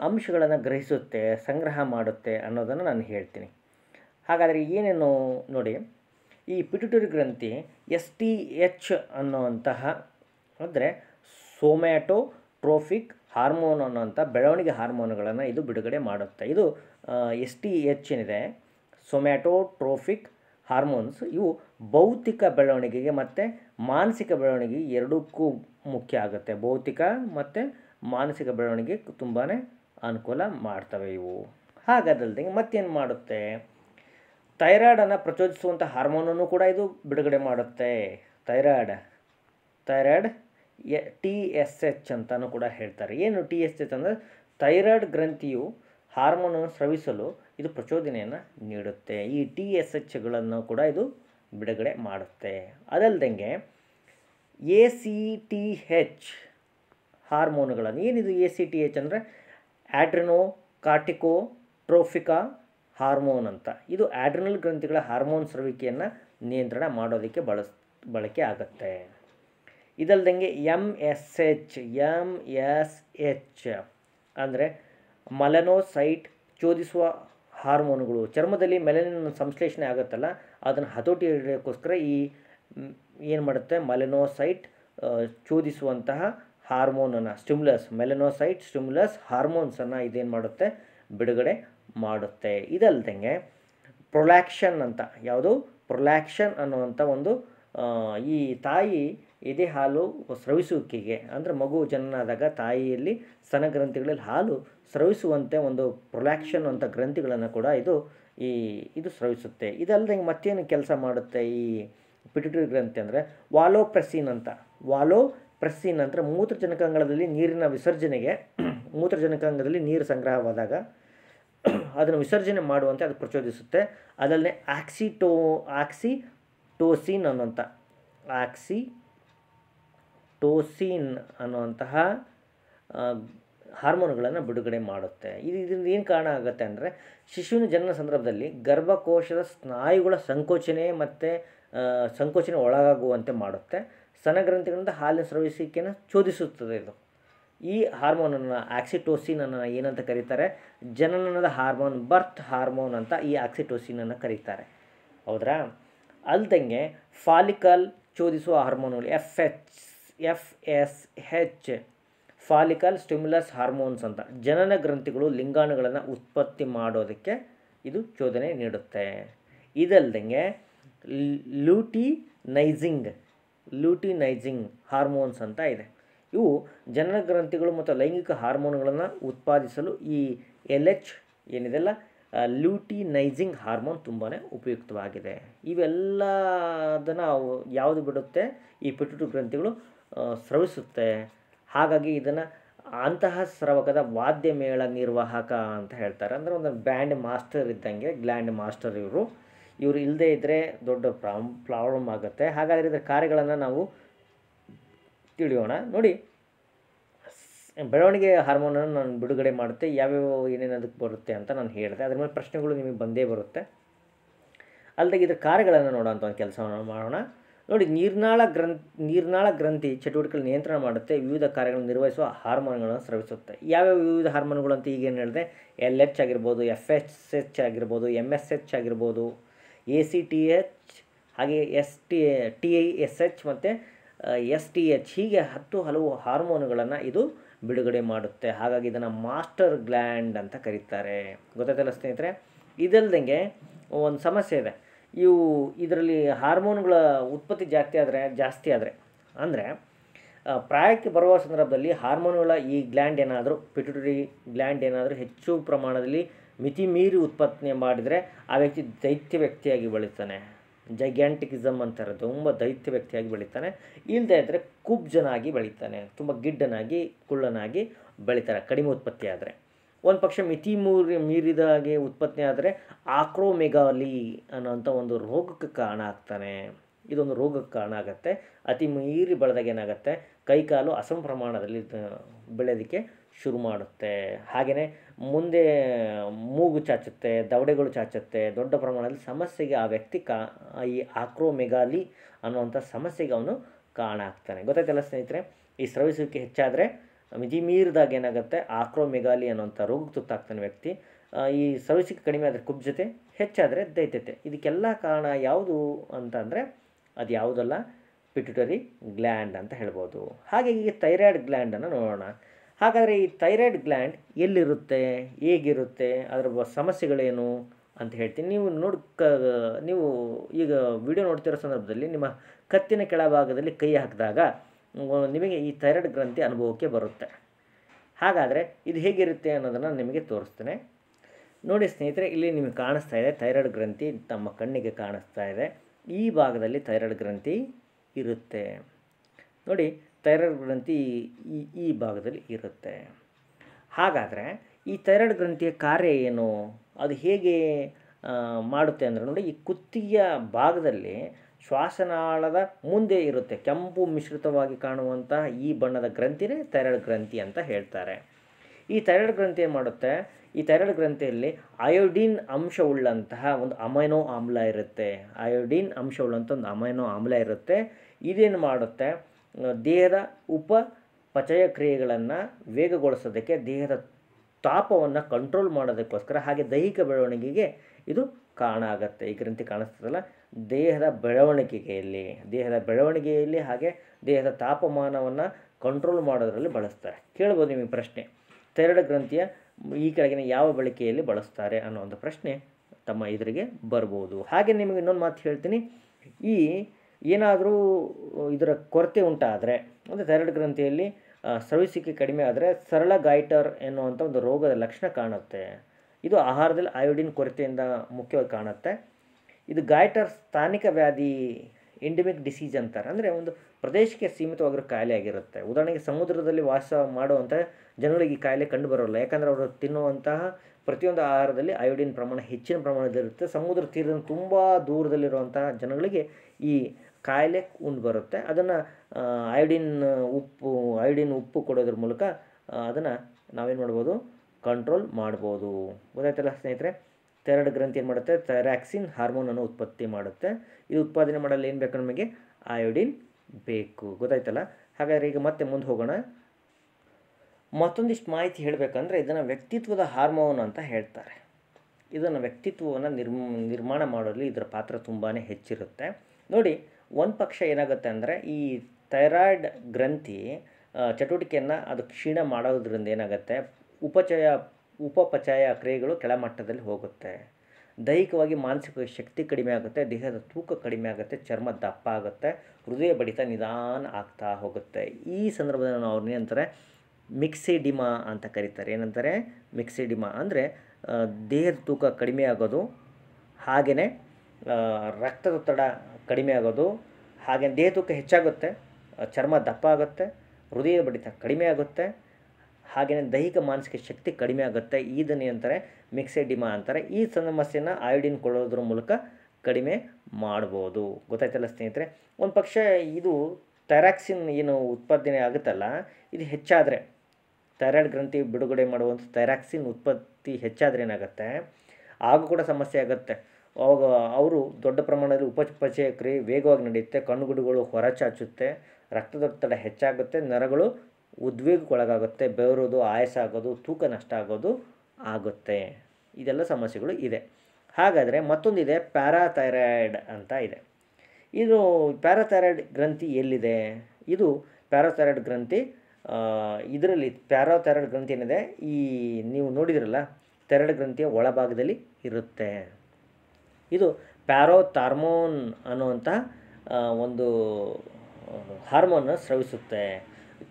ಅಂಶಗಳನ್ನು ಗ್ರಹಿಸುತ್ತೆ ಸಂಗ್ರಹ ಮಾಡುತ್ತೆ ಅನ್ನೋದನ್ನು ನಾನು ಹೇಳ್ತೀನಿ ಹಾಗಾದರೆ ಏನೇನು ನೋಡಿ ಈ ಪಿಟುಟರಿ ಗ್ರಂಥಿ ಎಸ್ ಟಿ ಎಚ್ ಅನ್ನುವಂತಹ ಅಂದರೆ ಸೊಮ್ಯಾಟೊ ಟ್ರೋಫಿಕ್ ಹಾರ್ಮೋನ್ ಅನ್ನೋಂಥ ಬೆಳವಣಿಗೆ ಹಾರ್ಮೋನ್ಗಳನ್ನು ಇದು ಬಿಡುಗಡೆ ಮಾಡುತ್ತೆ ಇದು ಎಸ್ ಟಿ ಎಚ್ ಏನಿದೆ ಸೊಮ್ಯಾಟೋಟ್ರೋಫಿಕ್ ಹಾರ್ಮೋನ್ಸ್ ಇವು ಭೌತಿಕ ಬೆಳವಣಿಗೆಗೆ ಮತ್ತು ಮಾನಸಿಕ ಬೆಳವಣಿಗೆ ಎರಡಕ್ಕೂ ಮುಖ್ಯ ಆಗುತ್ತೆ ಭೌತಿಕ ಮತ್ತು ಮಾನಸಿಕ ಬೆಳವಣಿಗೆ ತುಂಬಾ ಅನುಕೂಲ ಮಾಡ್ತವೆ ಇವು ಹಾಗಾದಲ್ದೆ ಮತ್ತೇನು ಮಾಡುತ್ತೆ ಥೈರಾಯ್ಡನ್ನು ಪ್ರಚೋದಿಸುವಂಥ ಹಾರ್ಮೋನನ್ನು ಕೂಡ ಇದು ಬಿಡುಗಡೆ ಮಾಡುತ್ತೆ ಥೈರಾಯ್ಡ್ ಥೈರಾಯ್ಡ್ ಎ ಟಿ ಎಸ್ ಎಚ್ ಅಂತಲೂ ಕೂಡ ಹೇಳ್ತಾರೆ ಏನು ಟಿ ಎಸ್ ಎಚ್ ಅಂದರೆ ಥೈರಾಯ್ಡ್ ಗ್ರಂಥಿಯು ಹಾರ್ಮೋನನ್ನು ಸ್ರವಿಸಲು ಇದು ಪ್ರಚೋದನೆಯನ್ನು ನೀಡುತ್ತೆ ಈ ಟಿ ಎಸ್ ಎಚ್ಗಳನ್ನು ಕೂಡ ಇದು ಬಿಡುಗಡೆ ಮಾಡುತ್ತೆ ಅದಲ್ದಂಗೆ ಎ ಸಿ ಟಿ ಹೆಚ್ ಹಾರ್ಮೋನುಗಳನ್ನು ಏನಿದು ಎ ಸಿ ಟಿ ಎಚ್ ಅಂದರೆ ಆಡ್ರಿನೋ ಕಾರ್ಟಿಕೋ ಟ್ರೋಫಿಕಾ ಹಾರ್ಮೋನ್ ಅಂತ ಇದು ಆಡ್ರಿನಲ್ ಗ್ರಂಥಿಗಳ ಹಾರ್ಮೋನ್ ಸ್ರವಿಕೆಯನ್ನು ನಿಯಂತ್ರಣ ಮಾಡೋದಕ್ಕೆ ಬಳಸ್ ಬಳಕೆ ಆಗುತ್ತೆ ಇದಲ್ದಂಗೆ M S H M S H ಅಂದರೆ ಮಲೆನೋಸೈಟ್ ಚೋದಿಸುವ ಹಾರ್ಮೋನುಗಳು ಚರ್ಮದಲ್ಲಿ ಮೆಲನಿನ್ ಸಂಶ್ಲೇಷಣೆ ಆಗುತ್ತಲ್ಲ ಅದನ್ನು ಹತೋಟಿ ಇಡೋಕ್ಕೋಸ್ಕರ ಈ ಏನು ಮಾಡುತ್ತೆ ಮಲೆನೋಸೈಟ್ ಚೋದಿಸುವಂತಹ ಹಾರ್ಮೋನನ್ನು ಸ್ಟಿಮ್ಯುಲಸ್ ಮೆಲೆನೋಸೈಟ್ ಸ್ಟಿಮ್ಯುಲಸ್ ಹಾರ್ಮೋನ್ಸನ್ನು ಇದೇನು ಮಾಡುತ್ತೆ ಬಿಡುಗಡೆ ಮಾಡುತ್ತೆ ಇದಲ್ದಂಗೆ ಪ್ರೊಲ್ಯಾಕ್ಷನ್ ಅಂತ ಯಾವುದು ಪ್ರೊಲ್ಯಾಕ್ಷನ್ ಅನ್ನುವಂಥ ಒಂದು ಈ ತಾಯಿ ಎದೆ ಹಾಲು ಸ್ರವಿಸುವಿಕೆಗೆ ಅಂದರೆ ಮಗು ಜನನಾದಾಗ ತಾಯಿಯಲ್ಲಿ ಸ್ತನ ಗ್ರಂಥಿಗಳಲ್ಲಿ ಹಾಲು ಸ್ರವಿಸುವಂತೆ ಒಂದು ಪ್ರೊಲ್ಯಾಕ್ಷನ್ ಅಂತ ಗ್ರಂಥಿಗಳನ್ನು ಕೂಡ ಇದು ಈ ಇದು ಸ್ರವಿಸುತ್ತೆ ಇದಲ್ಲದೆ ಮತ್ತೇನು ಕೆಲಸ ಮಾಡುತ್ತೆ ಈ ಪಿಟಿಟ್ರಿ ಗ್ರಂಥಿ ಅಂದರೆ ಪ್ರಸೀನ್ ಅಂತ ವಾಲೋ ಪ್ರೆಸ್ಸಿನ್ ಅಂದರೆ ಮೂತ್ರಜನಕಾಂಗದಲ್ಲಿ ನೀರಿನ ವಿಸರ್ಜನೆಗೆ *clears throat* ಮೂತ್ರಜನಕಾಂಗದಲ್ಲಿ ನೀರು ಸಂಗ್ರಹವಾದಾಗ *clears throat* ಅದನ್ನು ವಿಸರ್ಜನೆ ಮಾಡುವಂತೆ ಅದು ಪ್ರಚೋದಿಸುತ್ತೆ ಅದಲ್ಲದೆ ಆಕ್ಸಿಟೋ ಆಕ್ಸಿಟೋಸಿನ್ ಅನ್ನೋಂಥ ಆಕ್ಸಿ ಟೋಸಿನ್ ಅನ್ನುವಂತಹ ಹಾರ್ಮೋನುಗಳನ್ನು ಬಿಡುಗಡೆ ಮಾಡುತ್ತೆ ಇದು ಇದರಿಂದ ಏನು ಕಾರಣ ಆಗುತ್ತೆ ಅಂದರೆ ಶಿಶುವಿನ ಜನನ ಸಂದರ್ಭದಲ್ಲಿ ಗರ್ಭಕೋಶದ ಸ್ನಾಯುಗಳ ಸಂಕೋಚನೆ ಮತ್ತು ಸಂಕೋಚನೆ ಒಳಗಾಗುವಂತೆ ಮಾಡುತ್ತೆ ಸನಗ್ರಂಥಿಗಳಿಂದ ಹಾಲಿನ ಸ್ರವಿಸಿಕೆಯನ್ನು ಚೋದಿಸುತ್ತದೆ ಇದು ಈ ಹಾರ್ಮೋನನ್ನು ಆಕ್ಸಿಟೋಸಿನನ್ನು ಏನಂತ ಕರೀತಾರೆ ಜನನದ ಹಾರ್ಮೋನ್ ಬರ್ತ್ ಹಾರ್ಮೋನ್ ಅಂತ ಈ ಆಕ್ಸಿಟೋಸಿನನ್ನು ಕರೀತಾರೆ ಹೌದ್ರಾ ಅಲ್ದಂಗೆ ಫಾಲಿಕಲ್ ಚೋದಿಸುವ ಹಾರ್ಮೋನುಗಳು F H F S H follicle stimulus hormones ಅಂತ ಜನನ ಗ್ರಂಥಿಗಳು ಲಿಂಗಾಣುಗಳನ್ನು ಉತ್ಪತ್ತಿ ಮಾಡೋದಕ್ಕೆ ಇದು ಚೋದನೆ ನೀಡುತ್ತೆ ಇದಲ್ದಂಗೆ ಲೂಟಿನೈಸಿಂಗ್ ಲೂಟಿನೈಸಿಂಗ್ ಹಾರ್ಮೋನ್ಸ್ ಅಂತ ಇದೆ ಇವು ಜನನ ಗ್ರಂಥಿಗಳು ಮತ್ತು ಲೈಂಗಿಕ ಹಾರ್ಮೋನ್ಗಳನ್ನು ಉತ್ಪಾದಿಸಲು ಈ ಎಲ್ ಎಚ್ ಏನಿದೆಲ್ಲ ಲೂಟಿನೈಸಿಂಗ್ ಹಾರ್ಮೋನ್ ತುಂಬಾ ಉಪಯುಕ್ತವಾಗಿದೆ ಇವೆಲ್ಲದನ್ನು ಯಾವುದು ಬಿಡುತ್ತೆ ಈ ಪಿಟುಟು ಗ್ರಂಥಿಗಳು ಸ್ರವಿಸುತ್ತೆ ಹಾಗಾಗಿ ಇದನ್ನು ಅಂತಹ ಸ್ರವಕದ ವಾದ್ಯ ಮೇಳ ನಿರ್ವಾಹಕ ಅಂತ ಹೇಳ್ತಾರೆ ಅಂದರೆ ಒಂದು ಬ್ಯಾಂಡ್ ಮಾಸ್ಟರ್ ಇದ್ದಂಗೆ ಗ್ಲ್ಯಾಂಡ್ ಮಾಸ್ಟರ್ ಇವರು ಇವರು ಇಲ್ಲದೇ ಇದ್ದರೆ ದೊಡ್ಡ ಪ್ರಾಮ್ ಪ್ರಾಬ್ಲಮ್ ಆಗುತ್ತೆ ಹಾಗಾದರೆ ಇದರ ಕಾರ್ಯಗಳನ್ನು ನಾವು ತಿಳಿಯೋಣ ನೋಡಿ ಬೆಳವಣಿಗೆ ಹಾರ್ಮೋನನ್ನು ನಾನು ಬಿಡುಗಡೆ ಮಾಡುತ್ತೆ ಯಾವ್ಯಾವ ಅದಕ್ಕೆ ಬರುತ್ತೆ ಅಂತ ನಾನು ಹೇಳಿದೆ ಅದ್ರ ಮೇಲೆ ಪ್ರಶ್ನೆಗಳು ನಿಮಗೆ ಬಂದೇ ಬರುತ್ತೆ ಅಲ್ಲದೆ ಇದರ ಕಾರ್ಯಗಳನ್ನು ನೋಡೋಂಥ ಒಂದು ಕೆಲಸವನ್ನು ಮಾಡೋಣ ನೋಡಿ ನೀರ್ನಾಳ ಗ್ರಂಥ ನೀರ್ನಾಳ ಗ್ರಂಥಿ ಚಟುವಟಿಕೆಗಳ ನಿಯಂತ್ರಣ ಮಾಡುತ್ತೆ ವಿವಿಧ ಕಾರ್ಯಗಳನ್ನು ನಿರ್ವಹಿಸುವ ಹಾರ್ಮೋನ್ಗಳನ್ನು ಸ್ರವಿಸುತ್ತೆ ಯಾವ್ಯಾವ ವಿವಿಧ ಹಾರ್ಮೋನ್ಗಳು ಅಂತ ಈಗೇನು ಹೇಳಿದೆ ಎಲ್ ಎಚ್ ಆಗಿರ್ಬೋದು ಎಫ್ ಎಚ್ ಎಚ್ ಆಗಿರ್ಬೋದು ಎಮ್ ಎಸ್ ಎಚ್ ಆಗಿರ್ಬೋದು ಎ ಸಿ ಟಿ ಎಚ್ ಹಾಗೆ S T T I S H ಮತ್ತು ಎಸ್ ಟಿ ಎಚ್ ಹೀಗೆ ಹತ್ತು ಹಲವು ಹಾರ್ಮೋನುಗಳನ್ನು ಇದು ಬಿಡುಗಡೆ ಮಾಡುತ್ತೆ ಹಾಗಾಗಿ ಇದನ್ನು ಮಾಸ್ಟರ್ ಗ್ಲ್ಯಾಂಡ್ ಅಂತ ಕರೀತಾರೆ ಗೊತ್ತಾಯ್ತಲ್ಲ ಸ್ನೇಹಿತರೆ ಇದಲ್ದಂಗೆ ಒಂದು ಸಮಸ್ಯೆ ಇದೆ ಇವು ಇದರಲ್ಲಿ ಹಾರ್ಮೋನ್ಗಳ ಉತ್ಪತ್ತಿ ಜಾಸ್ತಿ ಆದರೆ ಜಾಸ್ತಿ ಆದರೆ ಅಂದರೆ ಪ್ರಾಯಕ್ಕೆ ಬರುವ ಸಂದರ್ಭದಲ್ಲಿ ಹಾರ್ಮೋನುಗಳ ಈ ಗ್ಲ್ಯಾಂಡ್ ಏನಾದರೂ ಪಿಟ್ಯುಟರಿ ಗ್ಲ್ಯಾಂಡ್ ಏನಾದರೂ ಹೆಚ್ಚು ಪ್ರಮಾಣದಲ್ಲಿ ಮಿತಿ ಮೀರಿ ಉತ್ಪತ್ತಿ ಮಾಡಿದರೆ ಆ ವ್ಯಕ್ತಿ ದೈತ್ಯ ವ್ಯಕ್ತಿಯಾಗಿ ಬೆಳೀತಾನೆ ಜೈಗ್ಯಾಂಟಿಕಿಸಮ್ ಅಂತಾರೆ ತುಂಬ ದೈತ್ಯ ವ್ಯಕ್ತಿಯಾಗಿ ಬೆಳೀತಾನೆ ಇಲ್ಲದೆ ಇದ್ದರೆ ಕುಬ್ಜನಾಗಿ ಬೆಳೀತಾನೆ ತುಂಬ ಗಿಡ್ಡನಾಗಿ ಕುಳ್ಳನಾಗಿ ಬೆಳೀತಾರೆ ಕಡಿಮೆ ಉತ್ಪತ್ತಿ ಆದರೆ ಒಂದು ಪಕ್ಷ ಮಿತಿ ಮೂರಿ ಮೀರಿದ ಹಾಗೆ ಉತ್ಪತ್ತಿ ಆದರೆ ಆಕ್ರೋಮೆಗಾಲಿ ಅನ್ನೋಂಥ ಒಂದು ರೋಗಕ್ಕೆ ಕಾರಣ ಆಗ್ತಾನೆ ಇದೊಂದು ರೋಗಕ್ಕೆ ಕಾರಣ ಆಗುತ್ತೆ ಅತಿ ಮೀರಿ ಬೆಳೆದಾಗ ಏನಾಗುತ್ತೆ ಕೈಕಾಲು ಅಸಮ ಪ್ರಮಾಣದಲ್ಲಿ ಬೆಳೆಯೋದಕ್ಕೆ ಶುರು ಮಾಡುತ್ತೆ ಹಾಗೆಯೇ ಮುಂದೆ ಮೂಗು ಚಾಚುತ್ತೆ ದವಡೆಗಳು ಚಾಚುತ್ತೆ ದೊಡ್ಡ ಪ್ರಮಾಣದಲ್ಲಿ ಸಮಸ್ಯೆಗೆ ಆ ವ್ಯಕ್ತಿ ಕಾ ಈ ಆಕ್ರೋಮೆಗಾಲಿ ಅನ್ನುವಂಥ ಸಮಸ್ಯೆಗೆ ಅವನು ಕಾರಣ ಆಗ್ತಾನೆ ಗೊತ್ತಾಯ್ತಲ್ಲ ಸ್ನೇಹಿತರೆ ಈ ಸ್ರವಿಸುವಿಕೆ ಹೆಚ್ಚಾದರೆ ಮಿತಿ ಮೀರಿದಾಗ ಏನಾಗುತ್ತೆ ಆಕ್ರೋಮೆಗಾಲಿ ಅನ್ನೋಂಥ ರೋಗಕ್ಕೆ ತುತ್ತಾಗ್ತಾನೆ ವ್ಯಕ್ತಿ ಈ ಸವಿಸಿಗೆ ಕಡಿಮೆ ಆದರೆ ಕುಬ್ಜತೆ ಹೆಚ್ಚಾದರೆ ದೈತ್ಯತೆ ಇದಕ್ಕೆಲ್ಲ ಕಾರಣ ಯಾವುದು ಅಂತ ಅಂದರೆ ಅದು ಯಾವುದಲ್ಲ ಪಿಟ್ಯುಟರಿ ಗ್ಲ್ಯಾಂಡ್ ಅಂತ ಹೇಳ್ಬೋದು ಹಾಗೆ ಈಗ ಥೈರಾಯ್ಡ್ ಗ್ಲ್ಯಾಂಡನ್ನು ನೋಡೋಣ ಹಾಗಾದರೆ ಈ ಥೈರಾಯ್ಡ್ ಗ್ಲ್ಯಾಂಡ್ ಎಲ್ಲಿರುತ್ತೆ ಹೇಗಿರುತ್ತೆ ಅದರ ಸಮಸ್ಯೆಗಳೇನು ಅಂತ ಹೇಳ್ತೀನಿ ನೀವು ನೋಡಿ ನೀವು ಈಗ ವಿಡಿಯೋ ನೋಡ್ತಿರೋ ಸಂದರ್ಭದಲ್ಲಿ ನಿಮ್ಮ ಕತ್ತಿನ ಕೆಳಭಾಗದಲ್ಲಿ ಕೈ ಹಾಕಿದಾಗ ನಿಮಗೆ ಈ ಥೈರಾಯ್ಡ್ ಗ್ರಂಥಿ ಅನುಭವಕ್ಕೆ ಬರುತ್ತೆ ಹಾಗಾದರೆ ಇದು ಹೇಗಿರುತ್ತೆ ಅನ್ನೋದನ್ನು ನಿಮಗೆ ತೋರಿಸ್ತೇನೆ ನೋಡಿ ಸ್ನೇಹಿತರೆ ಇಲ್ಲಿ ನಿಮಗೆ ಕಾಣಿಸ್ತಾ ಇದೆ ಥೈರಾಯ್ಡ್ ಗ್ರಂಥಿ ತಮ್ಮ ಕಣ್ಣಿಗೆ ಕಾಣಿಸ್ತಾ ಇದೆ ಈ ಭಾಗದಲ್ಲಿ ಥೈರಾಯ್ಡ್ ಗ್ರಂಥಿ ಇರುತ್ತೆ ನೋಡಿ ಥೈರಾಯ್ಡ್ ಗ್ರಂಥಿ ಈ ಈ ಭಾಗದಲ್ಲಿ ಇರುತ್ತೆ ಹಾಗಾದರೆ ಈ ಥೈರಾಯ್ಡ್ ಗ್ರಂಥಿಯ ಕಾರ್ಯ ಏನು ಅದು ಹೇಗೆ ಮಾಡುತ್ತೆ ಅಂದರೆ ನೋಡಿ ಈ ಕುತ್ತಿಗೆಯ ಭಾಗದಲ್ಲಿ ಶ್ವಾಸನಾಳದ ಮುಂದೆ ಇರುತ್ತೆ ಕೆಂಪು ಮಿಶ್ರಿತವಾಗಿ ಕಾಣುವಂತಹ ಈ ಬಣ್ಣದ ಗ್ರಂಥಿನೇ ಥೈರಾಯ್ಡ್ ಗ್ರಂಥಿ ಅಂತ ಹೇಳ್ತಾರೆ ಈ ಥೈರಾಯ್ಡ್ ಗ್ರಂಥಿ ಏನು ಮಾಡುತ್ತೆ ಈ ಥೈರಾಯ್ಡ್ ಗ್ರಂಥಿಯಲ್ಲಿ ಅಯೋಡಿನ್ ಅಂಶವುಳ್ಳಂತಹ ಒಂದು ಅಮೈನೋ ಆಮ್ಲ ಇರುತ್ತೆ ಅಯೋಡಿನ್ ಅಂಶವುಳ್ಳಂಥ ಒಂದು ಅಮೈನೋ ಆಮ್ಲ ಇರುತ್ತೆ ಇದೇನು ಮಾಡುತ್ತೆ ದೇಹದ ಉಪ ಪಚಯ ಕ್ರಿಯೆಗಳನ್ನು ವೇಗಗೊಳಿಸೋದಕ್ಕೆ ದೇಹದ ತಾಪವನ್ನು ಕಂಟ್ರೋಲ್ ಮಾಡೋದಕ್ಕೋಸ್ಕರ ಹಾಗೆ ದೈಹಿಕ ಬೆಳವಣಿಗೆಗೆ ಇದು ಕಾರಣ ಆಗುತ್ತೆ ಈ ಗ್ರಂಥಿ ಕಾಣಿಸ್ತದಲ್ಲ ದೇಹದ ಬೆಳವಣಿಗೆಯಲ್ಲಿ ದೇಹದ ಬೆಳವಣಿಗೆಯಲ್ಲಿ ಹಾಗೆ ದೇಹದ ತಾಪಮಾನವನ್ನು ಕಂಟ್ರೋಲ್ ಮಾಡೋದರಲ್ಲಿ ಬಳಸ್ತಾರೆ ಕೇಳ್ಬೋದು ನಿಮಗೆ ಪ್ರಶ್ನೆ ತೆರಡು ಗ್ರಂಥಿಯ ಈ ಕೆಳಗಿನ ಯಾವ ಬಳಕೆಯಲ್ಲಿ ಬಳಸ್ತಾರೆ ಅನ್ನೋ ಒಂದು ಪ್ರಶ್ನೆ ತಮ್ಮ ಇದರಿಗೆ ಬರ್ಬೋದು ಹಾಗೆ ನಿಮಗೆ ಇನ್ನೊಂದು ಮಾತು ಹೇಳ್ತೀನಿ ಈ ಏನಾದರೂ ಇದರ ಕೊರತೆ ಉಂಟಾದರೆ ಅಂದರೆ ತೆರಡು ಗ್ರಂಥಿಯಲ್ಲಿ ಸ್ರವಿಸಿಕೆ ಕಡಿಮೆ ಆದರೆ ಸರಳ ಗಾಯ್ಟರ್ ಎನ್ನುವಂಥ ಒಂದು ರೋಗದ ಲಕ್ಷಣ ಕಾಣುತ್ತೆ ಇದು ಆಹಾರದಲ್ಲಿ ಅಯೋಡಿನ್ ಕೊರತೆಯಿಂದ ಮುಖ್ಯವಾಗಿ ಕಾಣುತ್ತೆ ಇದು ಗಾಯಟರ್ ಸ್ಥಾನಿಕ ವ್ಯಾಧಿ ಎಂಡಮಿಕ್ ಡಿಸೀಸ್ ಅಂತಾರೆ ಅಂದರೆ ಒಂದು ಪ್ರದೇಶಕ್ಕೆ ಸೀಮಿತವಾಗಿರೋ ಕಾಯಿಲೆ ಆಗಿರುತ್ತೆ ಉದಾಹರಣೆಗೆ ಸಮುದ್ರದಲ್ಲಿ ವಾಸ ಮಾಡುವಂಥ ಜನಗಳಿಗೆ ಈ ಕಾಯಿಲೆ ಕಂಡು ಬರೋಲ್ಲ ಯಾಕಂದರೆ ಅವರು ತಿನ್ನುವಂತಹ ಪ್ರತಿಯೊಂದು ಆಹಾರದಲ್ಲಿ ಅಯೋಡಿನ್ ಪ್ರಮಾಣ ಹೆಚ್ಚಿನ ಪ್ರಮಾಣದಲ್ಲಿರುತ್ತೆ ಸಮುದ್ರ ತೀರದ ತುಂಬ ದೂರದಲ್ಲಿರುವಂತಹ ಜನಗಳಿಗೆ ಈ ಕಾಯಿಲೆ ಉಂಡು ಬರುತ್ತೆ ಅದನ್ನು ಅಯೋಡಿನ್ ಉಪ್ಪು ಅಯೋಡಿನ್ ಉಪ್ಪು ಕೊಡೋದ್ರ ಮೂಲಕ ಅದನ್ನು ನಾವೇನು ಮಾಡ್ಬೋದು ಕಂಟ್ರೋಲ್ ಮಾಡ್ಬೋದು ಗೊತ್ತಾಯ್ತಲ್ಲ ಸ್ನೇಹಿತರೆ ಥೈರಾಯ್ಡ್ ಗ್ರಂಥಿ ಏನು ಮಾಡುತ್ತೆ ಥೈರಾಕ್ಸಿನ್ ಹಾರ್ಮೋನನ್ನು ಉತ್ಪತ್ತಿ ಮಾಡುತ್ತೆ ಇದು ಉತ್ಪಾದನೆ ಮಾಡಲು ಏನು ಬೇಕು ನಮಗೆ ಅಯೋಡಿನ್ ಬೇಕು ಗೊತ್ತಾಯ್ತಲ್ಲ ಹಾಗಾದರೆ ಈಗ ಮತ್ತೆ ಮುಂದೆ ಹೋಗೋಣ ಮತ್ತೊಂದಿಷ್ಟು ಮಾಹಿತಿ ಹೇಳಬೇಕಂದ್ರೆ ಇದನ್ನು ವ್ಯಕ್ತಿತ್ವದ ಹಾರ್ಮೋನ್ ಅಂತ ಹೇಳ್ತಾರೆ ಇದನ್ನು ವ್ಯಕ್ತಿತ್ವವನ್ನು ನಿರ್ಮ ನಿರ್ಮಾಣ ಮಾಡಲು ಇದರ ಪಾತ್ರ ತುಂಬಾ ಹೆಚ್ಚಿರುತ್ತೆ ನೋಡಿ ಒಂದು ಪಕ್ಷ ಏನಾಗುತ್ತೆ ಅಂದರೆ ಈ ಥೈರಾಯ್ಡ್ ಗ್ರಂಥಿ ಚಟುವಟಿಕೆಯನ್ನು ಅದು ಕ್ಷೀಣ ಮಾಡೋದ್ರಿಂದ ಏನಾಗುತ್ತೆ ಉಪಚಯ ಉಪಪಚಯ ಕ್ರಿಯೆಗಳು ಕೆಳಮಟ್ಟದಲ್ಲಿ ಹೋಗುತ್ತೆ ದೈಹಿಕವಾಗಿ ಮಾನಸಿಕ ಶಕ್ತಿ ಕಡಿಮೆ ಆಗುತ್ತೆ ದೇಹದ ತೂಕ ಕಡಿಮೆ ಆಗುತ್ತೆ ಚರ್ಮ ದಪ್ಪ ಆಗುತ್ತೆ ಹೃದಯ ಬಡಿತ ನಿಧಾನ ಆಗ್ತಾ ಹೋಗುತ್ತೆ ಈ ಸಂದರ್ಭದಲ್ಲಿ ನಾವು ಅವ್ರನ್ನ ಮಿಕ್ಸಿ ಮಿಕ್ಸಿಡಿಮಾ ಅಂತ ಕರೀತಾರೆ ಏನಂತಾರೆ ಮಿಕ್ಸಿಡಿಮಾ ಅಂದರೆ ದೇಹದ ತೂಕ ಕಡಿಮೆ ಆಗೋದು ಹಾಗೆಯೇ ರಕ್ತದೊತ್ತಡ ಕಡಿಮೆ ಆಗೋದು ಹಾಗೆ ದೇಹ ತೂಕ ಹೆಚ್ಚಾಗುತ್ತೆ ಚರ್ಮ ದಪ್ಪ ಆಗುತ್ತೆ ಹೃದಯ ಬಡಿತ ಕಡಿಮೆ ಆಗುತ್ತೆ ಹಾಗೆಯೇ ದೈಹಿಕ ಮಾನಸಿಕ ಶಕ್ತಿ ಕಡಿಮೆ ಆಗುತ್ತೆ ಇದನ್ನ ಅಂತಾರೆ ಡಿಮಾ ಅಂತಾರೆ ಈ ಸಮಸ್ಯೆಯನ್ನು ಅಯೋಡಿನ್ ಕೊಡೋದ್ರ ಮೂಲಕ ಕಡಿಮೆ ಮಾಡ್ಬೋದು ಗೊತ್ತಾಯ್ತಲ್ಲ ಸ್ನೇಹಿತರೆ ಒಂದು ಪಕ್ಷ ಇದು ಥೈರಾಕ್ಸಿನ್ ಏನು ಉತ್ಪಾದನೆ ಆಗುತ್ತಲ್ಲ ಇದು ಹೆಚ್ಚಾದರೆ ಥೈರಾಯ್ಡ್ ಗ್ರಂಥಿ ಬಿಡುಗಡೆ ಮಾಡುವಂಥ ಥೈರಾಕ್ಸಿನ್ ಉತ್ಪತ್ತಿ ಹೆಚ್ಚಾದರೆ ಏನಾಗುತ್ತೆ ಆಗ ಕೂಡ ಸಮಸ್ಯೆ ಆಗುತ್ತೆ ಅವಾಗ ಅವರು ದೊಡ್ಡ ಪ್ರಮಾಣದಲ್ಲಿ ಉಪಚಪಚಯ ವೇಗವಾಗಿ ನಡೆಯುತ್ತೆ ಕಣ್ಣುಗುಡುಗಳು ಹೊರಚಾಚುತ್ತೆ ರಕ್ತದೊತ್ತಡ ಹೆಚ್ಚಾಗುತ್ತೆ ನರಗಳು ಉದ್ವೇಗಕ್ಕೊಳಗಾಗುತ್ತೆ ಬೆವರೋದು ಆಯಾಸ ಆಗೋದು ತೂಕ ನಷ್ಟ ಆಗೋದು ಆಗುತ್ತೆ ಇದೆಲ್ಲ ಸಮಸ್ಯೆಗಳು ಇದೆ ಹಾಗಾದರೆ ಮತ್ತೊಂದಿದೆ ಪ್ಯಾರಾಥೈರಾಯ್ಡ್ ಅಂತ ಇದೆ ಇದು ಪ್ಯಾರಾಥೈರಾಯ್ಡ್ ಗ್ರಂಥಿ ಎಲ್ಲಿದೆ ಇದು ಪ್ಯಾರಾಥೈರಾಯ್ಡ್ ಗ್ರಂಥಿ ಇದರಲ್ಲಿ ಪ್ಯಾರಾಥೈರಾಯ್ಡ್ ಗ್ರಂಥಿ ಏನಿದೆ ಈ ನೀವು ನೋಡಿದ್ರಲ್ಲ ಥೈರಾಯ್ಡ್ ಗ್ರಂಥಿಯ ಒಳಭಾಗದಲ್ಲಿ ಇರುತ್ತೆ ಇದು ಪ್ಯಾರೋಥಾರ್ಮೋನ್ ಅನ್ನುವಂಥ ಒಂದು ಹಾರ್ಮೋನ್ ಸ್ರವಿಸುತ್ತೆ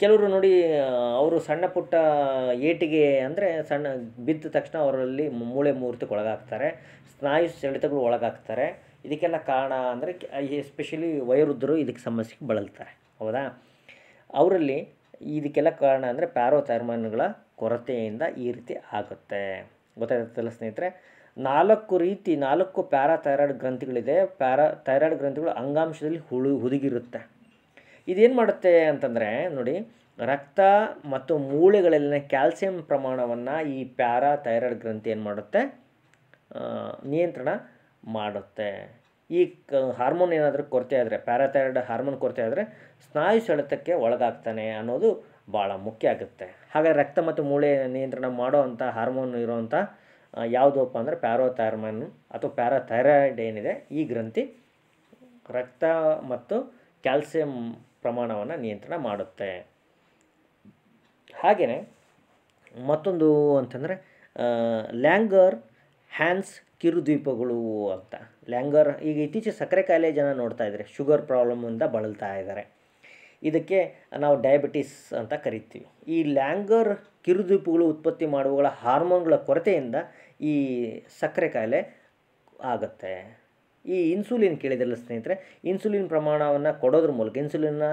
ಕೆಲವರು ನೋಡಿ ಅವರು ಸಣ್ಣ ಪುಟ್ಟ ಏಟಿಗೆ ಅಂದರೆ ಸಣ್ಣ ಬಿದ್ದ ತಕ್ಷಣ ಅವರಲ್ಲಿ ಮೂಳೆ ಮೂರ್ತಿಗೆ ಒಳಗಾಗ್ತಾರೆ ಸ್ನಾಯು ಸೆಳೆತಗಳು ಒಳಗಾಗ್ತಾರೆ ಇದಕ್ಕೆಲ್ಲ ಕಾರಣ ಅಂದರೆ ಎಸ್ಪೆಷಲಿ ವಯೋವೃದ್ಧರು ಇದಕ್ಕೆ ಸಮಸ್ಯೆಗೆ ಬಳಲ್ತಾರೆ ಹೌದಾ ಅವರಲ್ಲಿ ಇದಕ್ಕೆಲ್ಲ ಕಾರಣ ಅಂದರೆ ಪ್ಯಾರೋಥರ್ಮನ್ಗಳ ಕೊರತೆಯಿಂದ ಈ ರೀತಿ ಆಗುತ್ತೆ ಗೊತ್ತಾಗುತ್ತಲ್ಲ ಸ್ನೇಹಿತರೆ ನಾಲ್ಕು ರೀತಿ ನಾಲ್ಕು ಪ್ಯಾರಾ ಥೈರಾಯ್ಡ್ ಗ್ರಂಥಿಗಳಿದೆ ಪ್ಯಾರಾ ಥೈರಾಯ್ಡ್ ಗ್ರಂಥಿಗಳು ಅಂಗಾಂಶದಲ್ಲಿ ಹುಳು ಹುದುಗಿರುತ್ತೆ ಇದೇನು ಮಾಡುತ್ತೆ ಅಂತಂದರೆ ನೋಡಿ ರಕ್ತ ಮತ್ತು ಮೂಳೆಗಳಲ್ಲಿನ ಕ್ಯಾಲ್ಸಿಯಂ ಪ್ರಮಾಣವನ್ನು ಈ ಪ್ಯಾರಾ ಥೈರಾಯ್ಡ್ ಗ್ರಂಥಿ ಏನು ಮಾಡುತ್ತೆ ನಿಯಂತ್ರಣ ಮಾಡುತ್ತೆ ಈ ಕ ಹಾರ್ಮೋನ್ ಏನಾದರೂ ಕೊರತೆ ಆದರೆ ಪ್ಯಾರಾಥೈರಾಯ್ಡ್ ಹಾರ್ಮೋನ್ ಕೊರತೆ ಆದರೆ ಸ್ನಾಯು ಸೆಳೆತಕ್ಕೆ ಒಳಗಾಗ್ತಾನೆ ಅನ್ನೋದು ಭಾಳ ಮುಖ್ಯ ಆಗುತ್ತೆ ಹಾಗೆ ರಕ್ತ ಮತ್ತು ಮೂಳೆ ನಿಯಂತ್ರಣ ಮಾಡೋ ಅಂಥ ಹಾರ್ಮೋನ್ ಇರೋವಂಥ ಯಾವುದಪ್ಪ ಅಂದರೆ ಪ್ಯಾರೋಥೈರ್ಮನ್ ಅಥವಾ ಪ್ಯಾರಾಥೈರಾಯ್ಡ್ ಏನಿದೆ ಈ ಗ್ರಂಥಿ ರಕ್ತ ಮತ್ತು ಕ್ಯಾಲ್ಸಿಯಂ ಪ್ರಮಾಣವನ್ನು ನಿಯಂತ್ರಣ ಮಾಡುತ್ತೆ ಹಾಗೆಯೇ ಮತ್ತೊಂದು ಅಂತಂದರೆ ಲ್ಯಾಂಗರ್ ಹ್ಯಾನ್ಸ್ ಕಿರುದ್ವೀಪಗಳು ಅಂತ ಲ್ಯಾಂಗರ್ ಈಗ ಇತ್ತೀಚೆ ಸಕ್ಕರೆ ಕಾಯಿಲೆ ಜನ ನೋಡ್ತಾ ಇದ್ದಾರೆ ಶುಗರ್ ಪ್ರಾಬ್ಲಮಿಂದ ಬಳಲ್ತಾ ಇದ್ದಾರೆ ಇದಕ್ಕೆ ನಾವು ಡಯಾಬಿಟಿಸ್ ಅಂತ ಕರಿತೀವಿ ಈ ಲ್ಯಾಂಗರ್ ಕಿರುದ್ವೀಪಗಳು ಉತ್ಪತ್ತಿ ಮಾಡುವಗಳ ಹಾರ್ಮೋನ್ಗಳ ಕೊರತೆಯಿಂದ ಈ ಸಕ್ಕರೆ ಕಾಯಿಲೆ ಆಗುತ್ತೆ ಈ ಇನ್ಸುಲಿನ್ ಕೇಳಿದ್ರಲ್ಲ ಸ್ನೇಹಿತರೆ ಇನ್ಸುಲಿನ್ ಪ್ರಮಾಣವನ್ನು ಕೊಡೋದ್ರ ಮೂಲಕ ಇನ್ಸುಲಿನ್ನ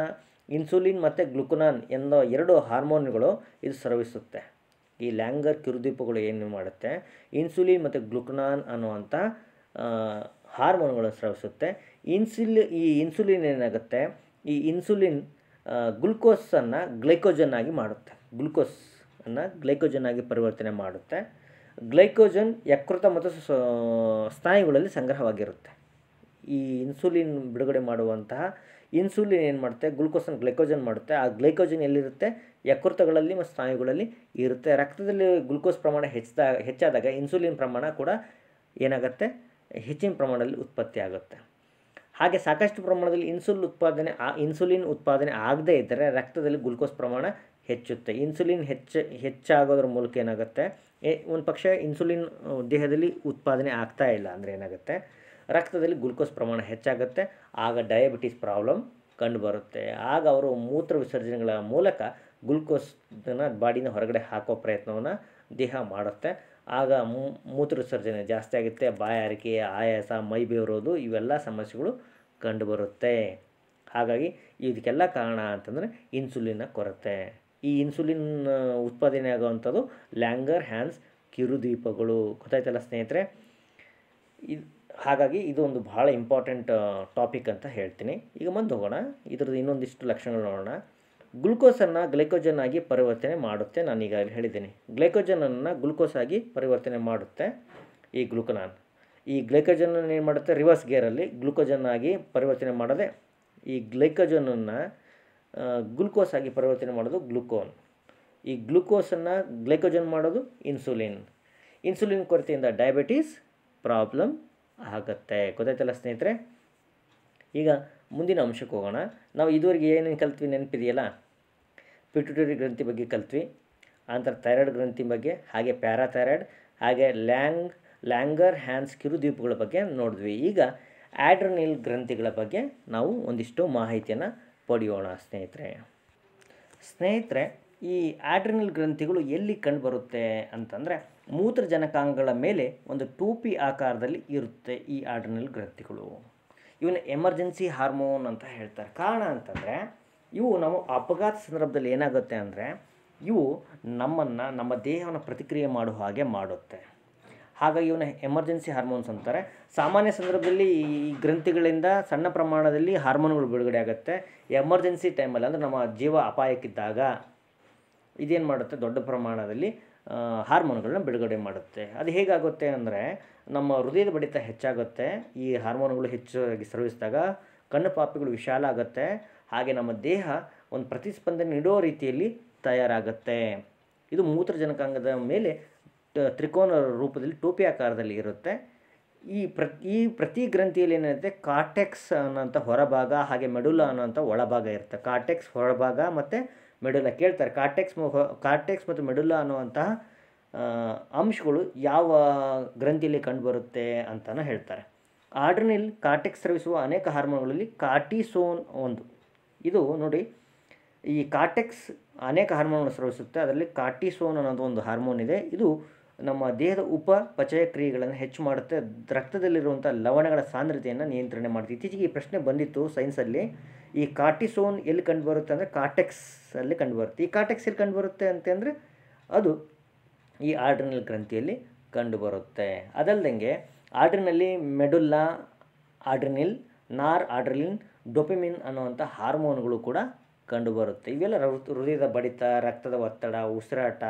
ಇನ್ಸುಲಿನ್ ಮತ್ತು ಗ್ಲುಕೊನಾನ್ ಎಂಬ ಎರಡು ಹಾರ್ಮೋನ್ಗಳು ಇದು ಸ್ರವಿಸುತ್ತೆ ಈ ಲ್ಯಾಂಗರ್ ಕಿರುದೀಪಗಳು ಏನು ಮಾಡುತ್ತೆ ಇನ್ಸುಲಿನ್ ಮತ್ತು ಗ್ಲುಕೊನಾನ್ ಅನ್ನುವಂಥ ಹಾರ್ಮೋನ್ಗಳನ್ನು ಸ್ರವಿಸುತ್ತೆ ಇನ್ಸುಲಿ ಈ ಇನ್ಸುಲಿನ್ ಏನಾಗುತ್ತೆ ಈ ಇನ್ಸುಲಿನ್ ಗ್ಲುಕೋಸನ್ನು ಗ್ಲೈಕೋಜನ್ ಆಗಿ ಮಾಡುತ್ತೆ ಗ್ಲುಕೋಸನ್ನು ಅನ್ನು ಗ್ಲೈಕೋಜನ್ ಆಗಿ ಪರಿವರ್ತನೆ ಮಾಡುತ್ತೆ ಗ್ಲೈಕೋಜನ್ ಯಕೃತ ಮತ್ತು ಸ್ನಾಯುಗಳಲ್ಲಿ ಸಂಗ್ರಹವಾಗಿರುತ್ತೆ ಈ ಇನ್ಸುಲಿನ್ ಬಿಡುಗಡೆ ಮಾಡುವಂತಹ ಇನ್ಸುಲಿನ್ ಏನು ಮಾಡುತ್ತೆ ಗ್ಲುಕೋಸನ್ ಗ್ಲೈಕೋಜನ್ ಮಾಡುತ್ತೆ ಆ ಗ್ಲೈಕೋಜನ್ ಎಲ್ಲಿರುತ್ತೆ ಯಕೃತಗಳಲ್ಲಿ ಮತ್ತು ಸ್ನಾಯುಗಳಲ್ಲಿ ಇರುತ್ತೆ ರಕ್ತದಲ್ಲಿ ಗ್ಲುಕೋಸ್ ಪ್ರಮಾಣ ಹೆಚ್ಚಿದಾಗ ಹೆಚ್ಚಾದಾಗ ಇನ್ಸುಲಿನ್ ಪ್ರಮಾಣ ಕೂಡ ಏನಾಗುತ್ತೆ ಹೆಚ್ಚಿನ ಪ್ರಮಾಣದಲ್ಲಿ ಉತ್ಪತ್ತಿ ಆಗುತ್ತೆ ಹಾಗೆ ಸಾಕಷ್ಟು ಪ್ರಮಾಣದಲ್ಲಿ ಇನ್ಸುಲ್ ಉತ್ಪಾದನೆ ಆ ಇನ್ಸುಲಿನ್ ಉತ್ಪಾದನೆ ಆಗದೇ ಇದ್ದರೆ ರಕ್ತದಲ್ಲಿ ಗ್ಲುಕೋಸ್ ಪ್ರಮಾಣ ಹೆಚ್ಚುತ್ತೆ ಇನ್ಸುಲಿನ್ ಹೆಚ್ಚು ಹೆಚ್ಚಾಗೋದ್ರ ಮೂಲಕ ಏನಾಗುತ್ತೆ ಒಂದು ಪಕ್ಷ ಇನ್ಸುಲಿನ್ ದೇಹದಲ್ಲಿ ಉತ್ಪಾದನೆ ಆಗ್ತಾ ಇಲ್ಲ ಅಂದರೆ ಏನಾಗುತ್ತೆ ರಕ್ತದಲ್ಲಿ ಗ್ಲುಕೋಸ್ ಪ್ರಮಾಣ ಹೆಚ್ಚಾಗುತ್ತೆ ಆಗ ಡಯಾಬಿಟಿಸ್ ಪ್ರಾಬ್ಲಮ್ ಕಂಡುಬರುತ್ತೆ ಆಗ ಅವರು ಮೂತ್ರ ವಿಸರ್ಜನೆಗಳ ಮೂಲಕ ಗ್ಲುಕೋಸ್ನ ಬಾಡಿನ ಹೊರಗಡೆ ಹಾಕೋ ಪ್ರಯತ್ನವನ್ನು ದೇಹ ಮಾಡುತ್ತೆ ಆಗ ಮೂತ್ರ ವಿಸರ್ಜನೆ ಜಾಸ್ತಿ ಆಗುತ್ತೆ ಬಾಯಾರಿಕೆ ಆಯಾಸ ಮೈ ಬೇರೋದು ಇವೆಲ್ಲ ಸಮಸ್ಯೆಗಳು ಕಂಡುಬರುತ್ತೆ ಹಾಗಾಗಿ ಇದಕ್ಕೆಲ್ಲ ಕಾರಣ ಅಂತಂದರೆ ಇನ್ಸುಲಿನ ಕೊರತೆ ಈ ಇನ್ಸುಲಿನ್ ಉತ್ಪಾದನೆ ಆಗುವಂಥದ್ದು ಲ್ಯಾಂಗರ್ ಹ್ಯಾಂಡ್ಸ್ ಕಿರುದೀಪಗಳು ಗೊತ್ತಾಯ್ತಲ್ಲ ಸ್ನೇಹಿತರೆ ಇದು ಹಾಗಾಗಿ ಇದು ಒಂದು ಭಾಳ ಇಂಪಾರ್ಟೆಂಟ್ ಟಾಪಿಕ್ ಅಂತ ಹೇಳ್ತೀನಿ ಈಗ ಮುಂದೆ ಹೋಗೋಣ ಇದ್ರದ್ದು ಇನ್ನೊಂದಿಷ್ಟು ಲಕ್ಷಣಗಳು ನೋಡೋಣ ಗ್ಲುಕೋಸನ್ನು ಗ್ಲೈಕೋಜನ್ ಆಗಿ ಪರಿವರ್ತನೆ ಮಾಡುತ್ತೆ ನಾನು ಈಗಾಗಲೇ ಹೇಳಿದ್ದೀನಿ ಗ್ಲೈಕೋಜನನ್ನು ಗ್ಲುಕೋಸ್ ಆಗಿ ಪರಿವರ್ತನೆ ಮಾಡುತ್ತೆ ಈ ಗ್ಲುಕನಾನ್ ಈ ಗ್ಲೈಕೋಜನನ್ನು ಏನು ಮಾಡುತ್ತೆ ರಿವರ್ಸ್ ಗೇರಲ್ಲಿ ಗ್ಲುಕೋಜನ್ ಆಗಿ ಪರಿವರ್ತನೆ ಮಾಡದೆ ಈ ಗ್ಲೈಕೋಜನನ್ನು ಗ್ಲುಕೋಸ್ ಆಗಿ ಪರಿವರ್ತನೆ ಮಾಡೋದು ಗ್ಲುಕೋನ್ ಈ ಗ್ಲುಕೋಸನ್ನು ಗ್ಲೈಕೋಜನ್ ಮಾಡೋದು ಇನ್ಸುಲಿನ್ ಇನ್ಸುಲಿನ್ ಕೊರತೆಯಿಂದ ಡಯಾಬಿಟೀಸ್ ಪ್ರಾಬ್ಲಮ್ ಆಗುತ್ತೆ ಗೊತ್ತಾಯ್ತಲ್ಲ ಸ್ನೇಹಿತರೆ ಈಗ ಮುಂದಿನ ಅಂಶಕ್ಕೆ ಹೋಗೋಣ ನಾವು ಇದುವರೆಗೆ ಏನೇನು ಕಲ್ತ್ವಿ ನೆನಪಿದೆಯಲ್ಲ ಪಿಟ್ಯುಟರಿ ಗ್ರಂಥಿ ಬಗ್ಗೆ ಕಲ್ತ್ವಿ ಆನಂತರ ಥೈರಾಯ್ಡ್ ಗ್ರಂಥಿ ಬಗ್ಗೆ ಹಾಗೆ ಪ್ಯಾರಾಥೈರಾಯ್ಡ್ ಹಾಗೆ ಲ್ಯಾಂಗ್ ಲ್ಯಾಂಗರ್ ಹ್ಯಾಂಡ್ಸ್ ಕಿರುದ್ವೀಪಗಳ ಬಗ್ಗೆ ನೋಡಿದ್ವಿ ಈಗ ಆಡ್ರನಿಲ್ ಗ್ರಂಥಿಗಳ ಬಗ್ಗೆ ನಾವು ಒಂದಿಷ್ಟು ಮಾಹಿತಿಯನ್ನು ಪಡೆಯೋಣ ಸ್ನೇಹಿತರೆ ಸ್ನೇಹಿತರೆ ಈ ಆಡ್ರಿನಲ್ ಗ್ರಂಥಿಗಳು ಎಲ್ಲಿ ಕಂಡುಬರುತ್ತೆ ಅಂತಂದರೆ ಮೂತ್ರಜನಕಾಂಗಗಳ ಮೇಲೆ ಒಂದು ಟೂಪಿ ಆಕಾರದಲ್ಲಿ ಇರುತ್ತೆ ಈ ಆರ್ಡಿನಲ್ ಗ್ರಂಥಿಗಳು ಇವನ್ನ ಎಮರ್ಜೆನ್ಸಿ ಹಾರ್ಮೋನ್ ಅಂತ ಹೇಳ್ತಾರೆ ಕಾರಣ ಅಂತಂದರೆ ಇವು ನಾವು ಅಪಘಾತ ಸಂದರ್ಭದಲ್ಲಿ ಏನಾಗುತ್ತೆ ಅಂದರೆ ಇವು ನಮ್ಮನ್ನು ನಮ್ಮ ದೇಹವನ್ನು ಪ್ರತಿಕ್ರಿಯೆ ಮಾಡುವ ಹಾಗೆ ಮಾಡುತ್ತೆ ಹಾಗಾಗಿ ಇವನ್ನ ಎಮರ್ಜೆನ್ಸಿ ಹಾರ್ಮೋನ್ಸ್ ಅಂತಾರೆ ಸಾಮಾನ್ಯ ಸಂದರ್ಭದಲ್ಲಿ ಈ ಗ್ರಂಥಿಗಳಿಂದ ಸಣ್ಣ ಪ್ರಮಾಣದಲ್ಲಿ ಹಾರ್ಮೋನ್ಗಳು ಬಿಡುಗಡೆ ಆಗುತ್ತೆ ಎಮರ್ಜೆನ್ಸಿ ಟೈಮಲ್ಲಿ ಅಂದರೆ ನಮ್ಮ ಜೀವ ಅಪಾಯಕ್ಕಿದ್ದಾಗ ಇದೇನು ಮಾಡುತ್ತೆ ದೊಡ್ಡ ಪ್ರಮಾಣದಲ್ಲಿ ಹಾರ್ಮೋನುಗಳನ್ನ ಬಿಡುಗಡೆ ಮಾಡುತ್ತೆ ಅದು ಹೇಗಾಗುತ್ತೆ ಅಂದರೆ ನಮ್ಮ ಹೃದಯದ ಬಡಿತ ಹೆಚ್ಚಾಗುತ್ತೆ ಈ ಹಾರ್ಮೋನುಗಳು ಹೆಚ್ಚಾಗಿ ಸ್ರವಿಸಿದಾಗ ಕಣ್ಣು ಪಾಪಿಗಳು ವಿಶಾಲ ಆಗುತ್ತೆ ಹಾಗೆ ನಮ್ಮ ದೇಹ ಒಂದು ಪ್ರತಿಸ್ಪಂದನೆ ನೀಡೋ ರೀತಿಯಲ್ಲಿ ತಯಾರಾಗುತ್ತೆ ಇದು ಮೂತ್ರಜನಕಾಂಗದ ಮೇಲೆ ತ್ರಿಕೋನ ರೂಪದಲ್ಲಿ ಟೋಪಿ ಆಕಾರದಲ್ಲಿ ಇರುತ್ತೆ ಈ ಪ್ರ ಈ ಪ್ರತಿ ಗ್ರಂಥಿಯಲ್ಲಿ ಏನಿರುತ್ತೆ ಕಾಟೆಕ್ಸ್ ಅನ್ನೋಂಥ ಹೊರಭಾಗ ಹಾಗೆ ಮೆಡುಲ ಅನ್ನೋಂಥ ಒಳಭಾಗ ಇರುತ್ತೆ ಕಾಟೆಕ್ಸ್ ಹೊರಭಾಗ ಮತ್ತು ಮೆಡುಲ ಕೇಳ್ತಾರೆ ಕಾರ್ಟೆಕ್ಸ್ ಕಾರ್ಟೆಕ್ಸ್ ಮತ್ತು ಮೆಡುಲ ಅನ್ನುವಂತಹ ಅಂಶಗಳು ಯಾವ ಗ್ರಂಥಿಯಲ್ಲಿ ಕಂಡುಬರುತ್ತೆ ಅಂತಲೂ ಹೇಳ್ತಾರೆ ಆರ್ಡ್ರನಿಲ್ ಕಾರ್ಟೆಕ್ಸ್ ಸ್ರವಿಸುವ ಅನೇಕ ಹಾರ್ಮೋನ್ಗಳಲ್ಲಿ ಕಾರ್ಟಿಸೋನ್ ಒಂದು ಇದು ನೋಡಿ ಈ ಕಾರ್ಟೆಕ್ಸ್ ಅನೇಕ ಹಾರ್ಮೋನ್ಗಳು ಸ್ರವಿಸುತ್ತೆ ಅದರಲ್ಲಿ ಕಾರ್ಟಿಸೋನ್ ಅನ್ನೋದು ಒಂದು ಹಾರ್ಮೋನ್ ಇದೆ ಇದು ನಮ್ಮ ದೇಹದ ಉಪ ಪಚಯ ಕ್ರಿಯೆಗಳನ್ನು ಹೆಚ್ಚು ಮಾಡುತ್ತೆ ರಕ್ತದಲ್ಲಿರುವಂಥ ಲವಣಗಳ ಸಾಂದ್ರತೆಯನ್ನು ನಿಯಂತ್ರಣೆ ಮಾಡುತ್ತೆ ಇತ್ತೀಚೆಗೆ ಈ ಪ್ರಶ್ನೆ ಬಂದಿತ್ತು ಸೈನ್ಸಲ್ಲಿ ಈ ಕಾರ್ಟಿಸೋನ್ ಎಲ್ಲಿ ಕಂಡುಬರುತ್ತೆ ಅಂದರೆ ಕಾಟೆಕ್ಸಲ್ಲಿ ಕಂಡುಬರುತ್ತೆ ಈ ಕಾಟೆಕ್ಸ್ ಎಲ್ಲಿ ಕಂಡುಬರುತ್ತೆ ಅಂತಂದರೆ ಅದು ಈ ಆರ್ಡ್ರಿನಲ್ ಗ್ರಂಥಿಯಲ್ಲಿ ಕಂಡುಬರುತ್ತೆ ಅದಲ್ದಂಗೆ ಆರ್ಡ್ರಿನಲ್ಲಿ ಮೆಡುಲ್ಲಾ ಆರ್ಡ್ರಿನಿಲ್ ನಾರ್ ಆರ್ಡ್ರಿಲಿನ್ ಡೊಪಿಮಿನ್ ಅನ್ನುವಂಥ ಹಾರ್ಮೋನ್ಗಳು ಕೂಡ ಕಂಡುಬರುತ್ತೆ ಇವೆಲ್ಲ ಹೃದಯದ ಬಡಿತ ರಕ್ತದ ಒತ್ತಡ ಉಸಿರಾಟ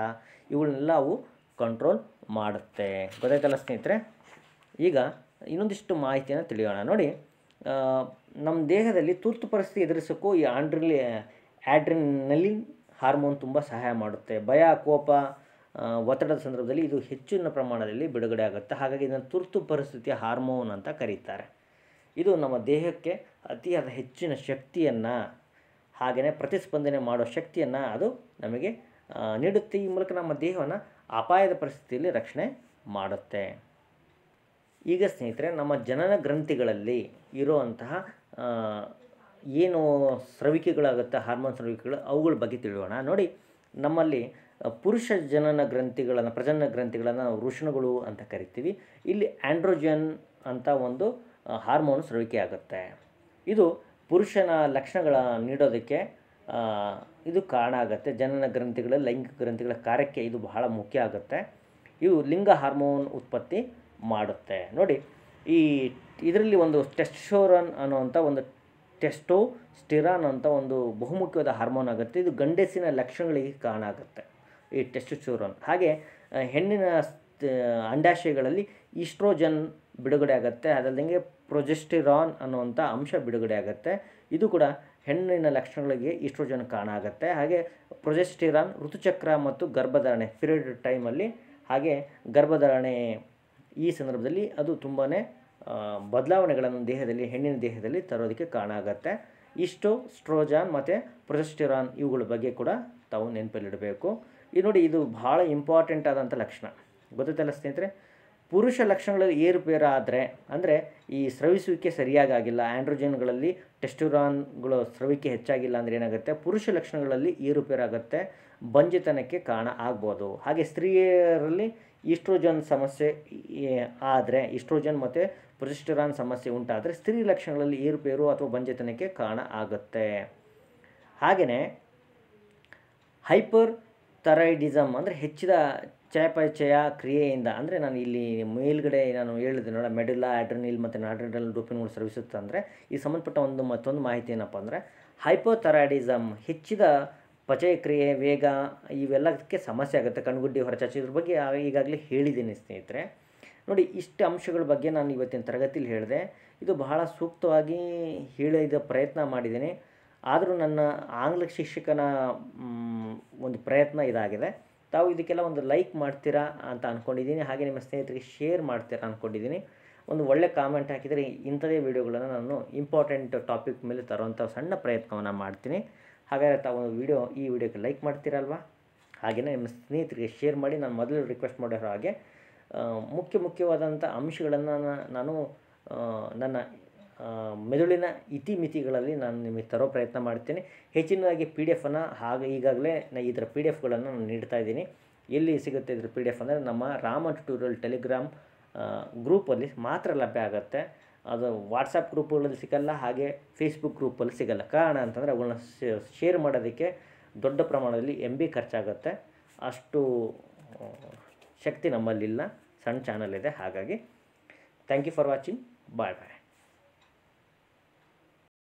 ಇವುಗಳನ್ನೆಲ್ಲ ಅವು ಕಂಟ್ರೋಲ್ ಮಾಡುತ್ತೆ ಗೊತ್ತಾಯ್ತಲ್ಲ ಸ್ನೇಹಿತರೆ ಈಗ ಇನ್ನೊಂದಿಷ್ಟು ಮಾಹಿತಿಯನ್ನು ತಿಳಿಯೋಣ ನೋಡಿ ನಮ್ಮ ದೇಹದಲ್ಲಿ ತುರ್ತು ಪರಿಸ್ಥಿತಿ ಎದುರಿಸೋಕ್ಕೂ ಈ ಆಂಡ್ರಿಲಿ ಆ್ಯಡ್ರಿನಲಿನ್ ಹಾರ್ಮೋನ್ ತುಂಬ ಸಹಾಯ ಮಾಡುತ್ತೆ ಭಯ ಕೋಪ ಒತ್ತಡದ ಸಂದರ್ಭದಲ್ಲಿ ಇದು ಹೆಚ್ಚಿನ ಪ್ರಮಾಣದಲ್ಲಿ ಬಿಡುಗಡೆ ಆಗುತ್ತೆ ಹಾಗಾಗಿ ಇದನ್ನು ತುರ್ತು ಪರಿಸ್ಥಿತಿಯ ಹಾರ್ಮೋನ್ ಅಂತ ಕರೀತಾರೆ ಇದು ನಮ್ಮ ದೇಹಕ್ಕೆ ಅತಿಯಾದ ಹೆಚ್ಚಿನ ಶಕ್ತಿಯನ್ನು ಹಾಗೆಯೇ ಪ್ರತಿಸ್ಪಂದನೆ ಮಾಡೋ ಶಕ್ತಿಯನ್ನು ಅದು ನಮಗೆ ನೀಡುತ್ತೆ ಈ ಮೂಲಕ ನಮ್ಮ ದೇಹವನ್ನು ಅಪಾಯದ ಪರಿಸ್ಥಿತಿಯಲ್ಲಿ ರಕ್ಷಣೆ ಮಾಡುತ್ತೆ ಈಗ ಸ್ನೇಹಿತರೆ ನಮ್ಮ ಜನನ ಗ್ರಂಥಿಗಳಲ್ಲಿ ಇರುವಂತಹ ಏನು ಸ್ರವಿಕೆಗಳಾಗುತ್ತೆ ಹಾರ್ಮೋನ್ ಸ್ರವಿಕೆಗಳು ಅವುಗಳ ಬಗ್ಗೆ ತಿಳಿಯೋಣ ನೋಡಿ ನಮ್ಮಲ್ಲಿ ಪುರುಷ ಜನನ ಗ್ರಂಥಿಗಳನ್ನು ಪ್ರಜನನ ಗ್ರಂಥಿಗಳನ್ನು ನಾವು ವೃಷಣಗಳು ಅಂತ ಕರಿತೀವಿ ಇಲ್ಲಿ ಆ್ಯಂಡ್ರೋಜನ್ ಅಂತ ಒಂದು ಹಾರ್ಮೋನ್ ಸ್ರವಿಕೆ ಆಗುತ್ತೆ ಇದು ಪುರುಷನ ಲಕ್ಷಣಗಳ ನೀಡೋದಕ್ಕೆ ಇದು ಕಾರಣ ಆಗುತ್ತೆ ಜನನ ಗ್ರಂಥಿಗಳ ಲೈಂಗಿಕ ಗ್ರಂಥಿಗಳ ಕಾರ್ಯಕ್ಕೆ ಇದು ಬಹಳ ಮುಖ್ಯ ಆಗುತ್ತೆ ಇವು ಲಿಂಗ ಹಾರ್ಮೋನ್ ಉತ್ಪತ್ತಿ ಮಾಡುತ್ತೆ ನೋಡಿ ಈ ಇದರಲ್ಲಿ ಒಂದು ಟೆಸ್ಟೋರನ್ ಅನ್ನುವಂಥ ಒಂದು ಟೆಸ್ಟೋ ಸ್ಟಿರಾನ್ ಅಂತ ಒಂದು ಬಹುಮುಖ್ಯವಾದ ಹಾರ್ಮೋನ್ ಆಗುತ್ತೆ ಇದು ಗಂಡಸಿನ ಲಕ್ಷಣಗಳಿಗೆ ಕಾರಣ ಆಗುತ್ತೆ ಈ ಟೆಸ್ಟೋಸ್ಟಿರಾನ್ ಹಾಗೆ ಹೆಣ್ಣಿನ ಅಂಡಾಶಯಗಳಲ್ಲಿ ಈಸ್ಟ್ರೋಜನ್ ಬಿಡುಗಡೆ ಆಗುತ್ತೆ ಅದಲ್ಲದೆ ಪ್ರೊಜೆಸ್ಟಿರಾನ್ ಅನ್ನುವಂಥ ಅಂಶ ಬಿಡುಗಡೆ ಆಗುತ್ತೆ ಇದು ಕೂಡ ಹೆಣ್ಣಿನ ಲಕ್ಷಣಗಳಿಗೆ ಈಸ್ಟ್ರೋಜನ್ ಕಾರಣ ಆಗುತ್ತೆ ಹಾಗೆ ಪ್ರೊಜೆಸ್ಟಿರಾನ್ ಋತುಚಕ್ರ ಮತ್ತು ಗರ್ಭಧಾರಣೆ ಪಿರಿಯಡ್ ಟೈಮಲ್ಲಿ ಹಾಗೆ ಗರ್ಭಧಾರಣೆ ಈ ಸಂದರ್ಭದಲ್ಲಿ ಅದು ತುಂಬಾ ಬದಲಾವಣೆಗಳನ್ನು ದೇಹದಲ್ಲಿ ಹೆಣ್ಣಿನ ದೇಹದಲ್ಲಿ ತರೋದಕ್ಕೆ ಕಾರಣ ಆಗುತ್ತೆ ಇಷ್ಟು ಸ್ಟ್ರೋಜಾನ್ ಮತ್ತು ಪ್ರೊಜೆಸ್ಟಿರಾನ್ ಇವುಗಳ ಬಗ್ಗೆ ಕೂಡ ತಾವು ನೆನಪಲ್ಲಿಡಬೇಕು ಇದು ನೋಡಿ ಇದು ಭಾಳ ಇಂಪಾರ್ಟೆಂಟ್ ಆದಂಥ ಲಕ್ಷಣ ಗೊತ್ತಲ್ಲ ಸ್ನೇಹಿತರೆ ಪುರುಷ ಲಕ್ಷಣಗಳಲ್ಲಿ ಆದರೆ ಅಂದರೆ ಈ ಸ್ರವಿಸುವಿಕೆ ಸರಿಯಾಗಿಲ್ಲ ಆ್ಯಂಡ್ರೋಜನ್ಗಳಲ್ಲಿ ಟೆಸ್ಟುರಾನ್ಗಳು ಸ್ರವಿಕೆ ಹೆಚ್ಚಾಗಿಲ್ಲ ಅಂದರೆ ಏನಾಗುತ್ತೆ ಪುರುಷ ಲಕ್ಷಣಗಳಲ್ಲಿ ಏರುಪೇರಾಗುತ್ತೆ ಬಂಜಿತನಕ್ಕೆ ಕಾರಣ ಆಗ್ಬೋದು ಹಾಗೆ ಸ್ತ್ರೀಯರಲ್ಲಿ ಈಸ್ಟ್ರೋಜನ್ ಸಮಸ್ಯೆ ಆದರೆ ಈಸ್ಟ್ರೋಜನ್ ಮತ್ತು ಪ್ರೊಜೆಸ್ಟರಾನ್ ಸಮಸ್ಯೆ ಉಂಟಾದರೆ ಸ್ತ್ರೀ ಲಕ್ಷಣಗಳಲ್ಲಿ ಏರುಪೇರು ಅಥವಾ ಬಂಜೆತನಕ್ಕೆ ಕಾರಣ ಆಗುತ್ತೆ ಹಾಗೆಯೇ ಹೈಪರ್ ಅಂದರೆ ಹೆಚ್ಚಿದ ಚಯಾಪಚಯ ಕ್ರಿಯೆಯಿಂದ ಅಂದರೆ ನಾನು ಇಲ್ಲಿ ಮೇಲ್ಗಡೆ ನಾನು ಹೇಳಿದೆ ನೋಡ ಮೆಡಿಲ್ಲ ಆಡ್ರನಿಲ್ ಮತ್ತು ನಾಡ್ರಿಡಲ್ ಡೋಪಿನ್ಗಳು ಸ್ರವಿಸುತ್ತೆ ಅಂದರೆ ಈ ಸಂಬಂಧಪಟ್ಟ ಒಂದು ಮತ್ತೊಂದು ಮಾಹಿತಿ ಏನಪ್ಪ ಅಂದರೆ ಹೈಪೋಥರಾಯ್ಡಿಸಮ್ ಹೆಚ್ಚಿದ ಕ್ರಿಯೆ ವೇಗ ಇವೆಲ್ಲದಕ್ಕೆ ಸಮಸ್ಯೆ ಆಗುತ್ತೆ ಕಣ್ಗುಡ್ಡಿ ಹೊರಚಾಚಿದ್ರ ಬಗ್ಗೆ ಈಗಾಗಲೇ ಹೇಳಿದ್ದೀನಿ ಸ್ನೇಹಿತರೆ ನೋಡಿ ಇಷ್ಟು ಅಂಶಗಳ ಬಗ್ಗೆ ನಾನು ಇವತ್ತಿನ ತರಗತಿಲಿ ಹೇಳಿದೆ ಇದು ಬಹಳ ಸೂಕ್ತವಾಗಿ ಹೇಳಿದ ಪ್ರಯತ್ನ ಮಾಡಿದ್ದೀನಿ ಆದರೂ ನನ್ನ ಆಂಗ್ಲ ಶಿಕ್ಷಕನ ಒಂದು ಪ್ರಯತ್ನ ಇದಾಗಿದೆ ತಾವು ಇದಕ್ಕೆಲ್ಲ ಒಂದು ಲೈಕ್ ಮಾಡ್ತೀರಾ ಅಂತ ಅಂದ್ಕೊಂಡಿದ್ದೀನಿ ಹಾಗೆ ನಿಮ್ಮ ಸ್ನೇಹಿತರಿಗೆ ಶೇರ್ ಮಾಡ್ತೀರಾ ಅಂದ್ಕೊಂಡಿದ್ದೀನಿ ಒಂದು ಒಳ್ಳೆ ಕಾಮೆಂಟ್ ಹಾಕಿದರೆ ಇಂಥದೇ ವಿಡಿಯೋಗಳನ್ನು ನಾನು ಇಂಪಾರ್ಟೆಂಟ್ ಟಾಪಿಕ್ ಮೇಲೆ ತರುವಂಥ ಸಣ್ಣ ಪ್ರಯತ್ನವನ್ನು ಮಾಡ್ತೀನಿ ಹಾಗಾದರೆ ತಾವು ವೀಡಿಯೋ ಈ ವಿಡಿಯೋಕ್ಕೆ ಲೈಕ್ ಮಾಡ್ತೀರಲ್ವಾ ಹಾಗೆಯೇ ನಿಮ್ಮ ಸ್ನೇಹಿತರಿಗೆ ಶೇರ್ ಮಾಡಿ ನಾನು ಮೊದಲು ರಿಕ್ವೆಸ್ಟ್ ಮಾಡಿರೋ ಹಾಗೆ ಮುಖ್ಯ ಮುಖ್ಯವಾದಂಥ ಅಂಶಗಳನ್ನು ನಾನು ನನ್ನ ಮೆದುಳಿನ ಇತಿಮಿತಿಗಳಲ್ಲಿ ನಾನು ನಿಮಗೆ ತರೋ ಪ್ರಯತ್ನ ಮಾಡ್ತೀನಿ ಹೆಚ್ಚಿನದಾಗಿ ಪಿ ಡಿ ಎಫನ್ನು ಹಾಗೆ ಈಗಾಗಲೇ ನಾನು ಇದರ ಪಿ ಡಿ ಎಫ್ಗಳನ್ನು ನಾನು ನೀಡ್ತಾ ಇದ್ದೀನಿ ಎಲ್ಲಿ ಸಿಗುತ್ತೆ ಇದ್ರ ಪಿ ಡಿ ಎಫ್ ಅಂದರೆ ನಮ್ಮ ರಾಮ ಟ್ಯೂಟೋರಿಯಲ್ ಟೆಲಿಗ್ರಾಮ್ ಗ್ರೂಪಲ್ಲಿ ಮಾತ್ರ ಲಭ್ಯ ಆಗುತ್ತೆ ಅದು ವಾಟ್ಸಪ್ ಗ್ರೂಪ್ಗಳಲ್ಲಿ ಸಿಗಲ್ಲ ಹಾಗೆ ಫೇಸ್ಬುಕ್ ಗ್ರೂಪಲ್ಲಿ ಸಿಗಲ್ಲ ಕಾರಣ ಅಂತಂದರೆ ಅವುಗಳನ್ನ ಶೇರ್ ಮಾಡೋದಕ್ಕೆ ದೊಡ್ಡ ಪ್ರಮಾಣದಲ್ಲಿ ಎಮ್ ಬಿ ಖರ್ಚಾಗುತ್ತೆ ಅಷ್ಟು ಶಕ್ತಿ ನಮ್ಮಲ್ಲಿಲ್ಲ ಸಣ್ಣ ಚಾನಲ್ ಇದೆ ಹಾಗಾಗಿ thank you for watching bye bye